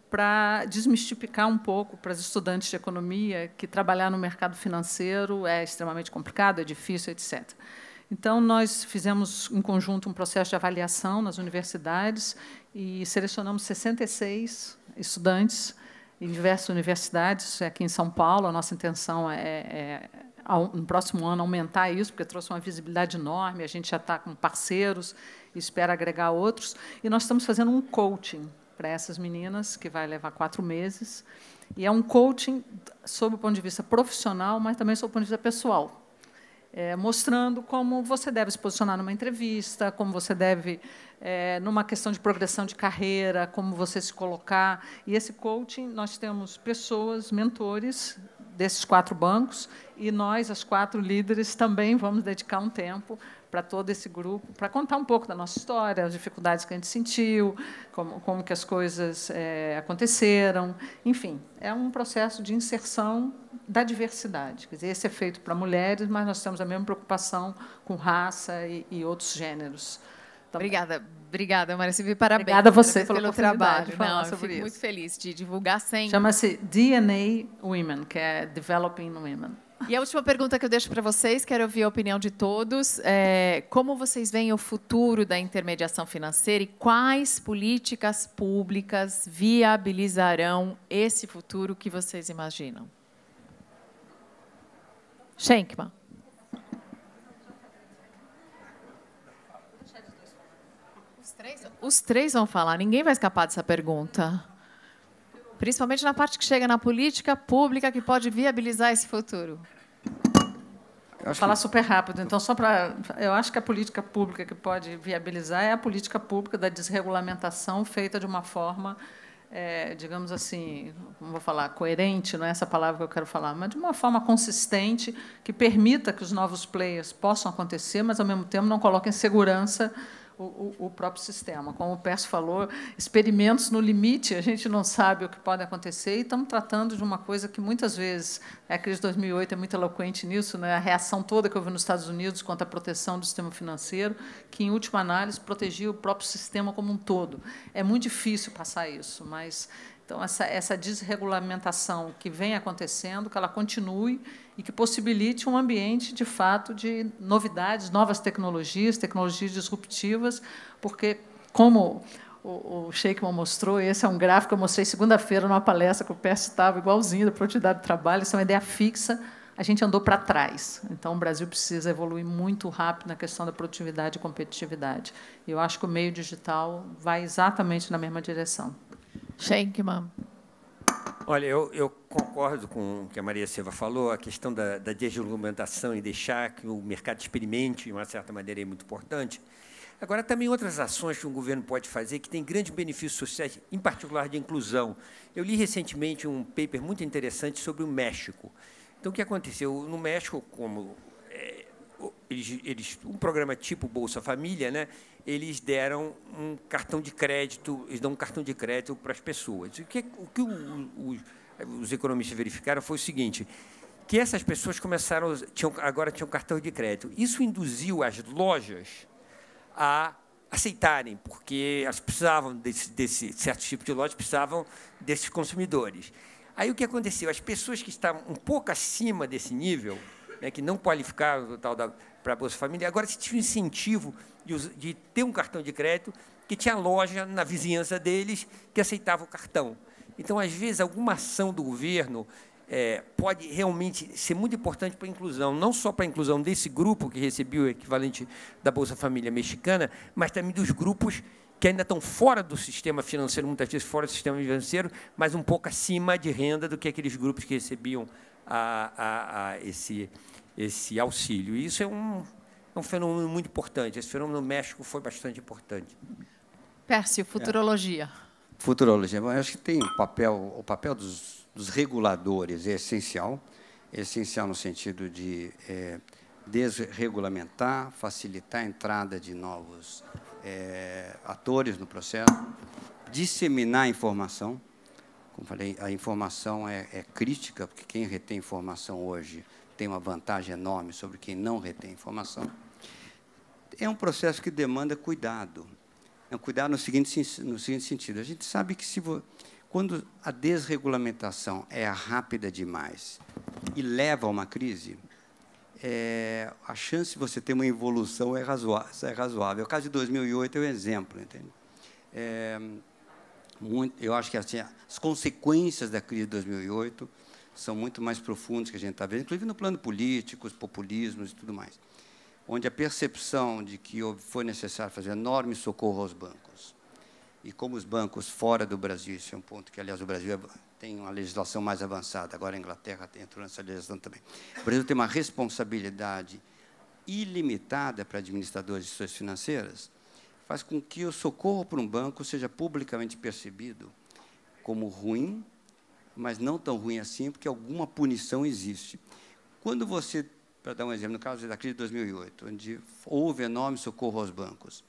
para desmistificar um pouco para as estudantes de economia que trabalhar no mercado financeiro é extremamente complicado, é difícil, etc. Então, nós fizemos em conjunto um processo de avaliação nas universidades e selecionamos 66 estudantes em diversas universidades, aqui em São Paulo. A nossa intenção é, é no próximo ano aumentar isso, porque trouxe uma visibilidade enorme, a gente já está com parceiros, espera agregar outros. E nós estamos fazendo um coaching para essas meninas, que vai levar quatro meses. E é um coaching sob o ponto de vista profissional, mas também sob o ponto de vista pessoal é, mostrando como você deve se posicionar numa entrevista, como você deve, é, numa questão de progressão de carreira, como você se colocar. E esse coaching, nós temos pessoas, mentores desses quatro bancos, e nós, as quatro líderes, também vamos dedicar um tempo para todo esse grupo, para contar um pouco da nossa história, as dificuldades que a gente sentiu, como, como que as coisas é, aconteceram. Enfim, é um processo de inserção da diversidade. Quer dizer, esse é feito para mulheres, mas nós temos a mesma preocupação com raça e, e outros gêneros. Também. Então, obrigada, obrigada, Maria Silvia, parabéns. Obrigada a você pelo, pelo trabalho. Não, eu fico isso. muito feliz de divulgar sempre. Chama-se DNA Women, que é Developing Women. E a última pergunta que eu deixo para vocês, quero ouvir a opinião de todos. É, como vocês veem o futuro da intermediação financeira e quais políticas públicas viabilizarão esse futuro que vocês imaginam? Schenkman. Os três, os três vão falar, ninguém vai escapar dessa pergunta principalmente na parte que chega na política pública que pode viabilizar esse futuro? Vou falar que... super rápido. Então, só para. Eu acho que a política pública que pode viabilizar é a política pública da desregulamentação feita de uma forma, é, digamos assim, não vou falar coerente, não é essa palavra que eu quero falar, mas de uma forma consistente que permita que os novos players possam acontecer, mas, ao mesmo tempo, não coloquem segurança o, o, próprio sistema. Como o Pércio falou, experimentos no limite, a gente não sabe o que pode acontecer e estamos tratando de uma coisa que muitas vezes, é a crise de 2008 é muito eloquente nisso, né? a reação toda que houve nos Estados Unidos contra a proteção do sistema financeiro, que, em última análise, protegia o próprio sistema como um todo. É muito difícil passar isso, mas então, essa, essa desregulamentação que vem acontecendo, que ela continue e que possibilite um ambiente, de fato, de novidades, novas tecnologias, tecnologias disruptivas, porque, como o, o Sheikman mostrou, esse é um gráfico que eu mostrei segunda-feira numa palestra que o PES estava igualzinho da produtividade do trabalho, isso é uma ideia fixa, a gente andou para trás. Então, o Brasil precisa evoluir muito rápido na questão da produtividade e competitividade. E eu acho que o meio digital vai exatamente na mesma direção. Schenkman. Olha, eu, eu, concordo com o que a Maria Silva falou, a questão da, da desregulamentação e deixar que o mercado experimente, de uma certa maneira, é muito importante. Agora, também outras ações que um governo pode fazer que tem grandes benefícios sociais, em particular de inclusão. Eu li recentemente um paper muito interessante sobre o México. Então, o que aconteceu? No México, como eles, eles, um programa tipo Bolsa Família, né? Eles deram um cartão de crédito, eles dão um cartão de crédito para as pessoas. O que, o que os economistas verificaram foi o seguinte: que essas pessoas começaram, tinham, agora tinham cartão de crédito. Isso induziu as lojas a aceitarem, porque elas precisavam desse, desse certo tipo de loja, precisavam desses consumidores. Aí o que aconteceu? As pessoas que estavam um pouco acima desse nível né, que não qualificaram tal da, para a Bolsa Família, agora se tinha um incentivo de, de ter um cartão de crédito que tinha loja na vizinhança deles que aceitava o cartão. Então, às vezes, alguma ação do governo é, pode realmente ser muito importante para a inclusão, não só para a inclusão desse grupo que recebeu o equivalente da Bolsa Família mexicana, mas também dos grupos que ainda estão fora do sistema financeiro, muitas vezes fora do sistema financeiro, mas um pouco acima de renda do que aqueles grupos que recebiam a, a, a esse, esse auxílio. E isso é um, é um fenômeno muito importante. Esse fenômeno no México foi bastante importante. Pércio, futurologia. É. Futurologia. Eu acho que tem um papel, o papel dos, dos reguladores é essencial, é essencial no sentido de é, desregulamentar, facilitar a entrada de novos é, atores no processo, disseminar a informação, como falei, a informação é, é crítica, porque quem retém informação hoje tem uma vantagem enorme sobre quem não retém informação. É um processo que demanda cuidado. É um cuidado no seguinte, no seguinte sentido: a gente sabe que se quando a desregulamentação é rápida demais e leva a uma crise, é, a chance de você ter uma evolução é razoável, é razoável. O caso de 2008 é um exemplo, entende? É, muito, eu acho que assim, as consequências da crise de 2008 são muito mais profundas que a gente está vendo, inclusive no plano político, os populismos e tudo mais, onde a percepção de que foi necessário fazer enorme socorro aos bancos, e como os bancos fora do Brasil, isso é um ponto que, aliás, o Brasil é, tem uma legislação mais avançada, agora a Inglaterra tá entrou nessa legislação também. O Brasil tem uma responsabilidade ilimitada para administradores de instituições financeiras, faz com que o socorro para um banco seja publicamente percebido como ruim, mas não tão ruim assim, porque alguma punição existe. Quando você, para dar um exemplo, no caso da crise de 2008, onde houve enorme socorro aos bancos,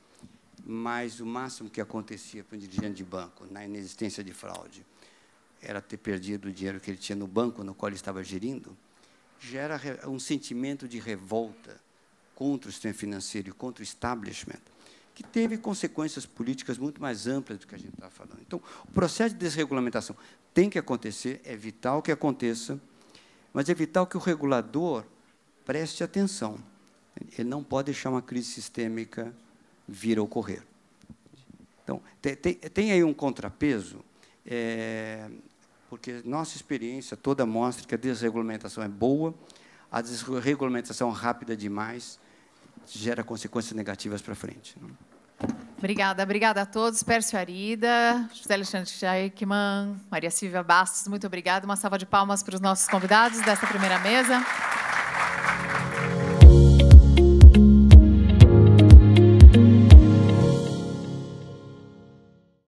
mas o máximo que acontecia para um dirigente de banco, na inexistência de fraude, era ter perdido o dinheiro que ele tinha no banco no qual ele estava gerindo, gera um sentimento de revolta contra o sistema financeiro e contra o establishment que teve consequências políticas muito mais amplas do que a gente está falando. Então, o processo de desregulamentação tem que acontecer, é vital que aconteça, mas é vital que o regulador preste atenção. Ele não pode deixar uma crise sistêmica vir a ocorrer. Então, tem, tem, aí um contrapeso, é, porque nossa experiência toda mostra que a desregulamentação é boa, a desregulamentação rápida demais gera consequências negativas para frente. Não? Né? Obrigada, obrigada a todos. Pércio Arida, José Alexandre Jaikman, Maria Silvia Bastos, muito obrigada. Uma salva de palmas para os nossos convidados desta primeira mesa.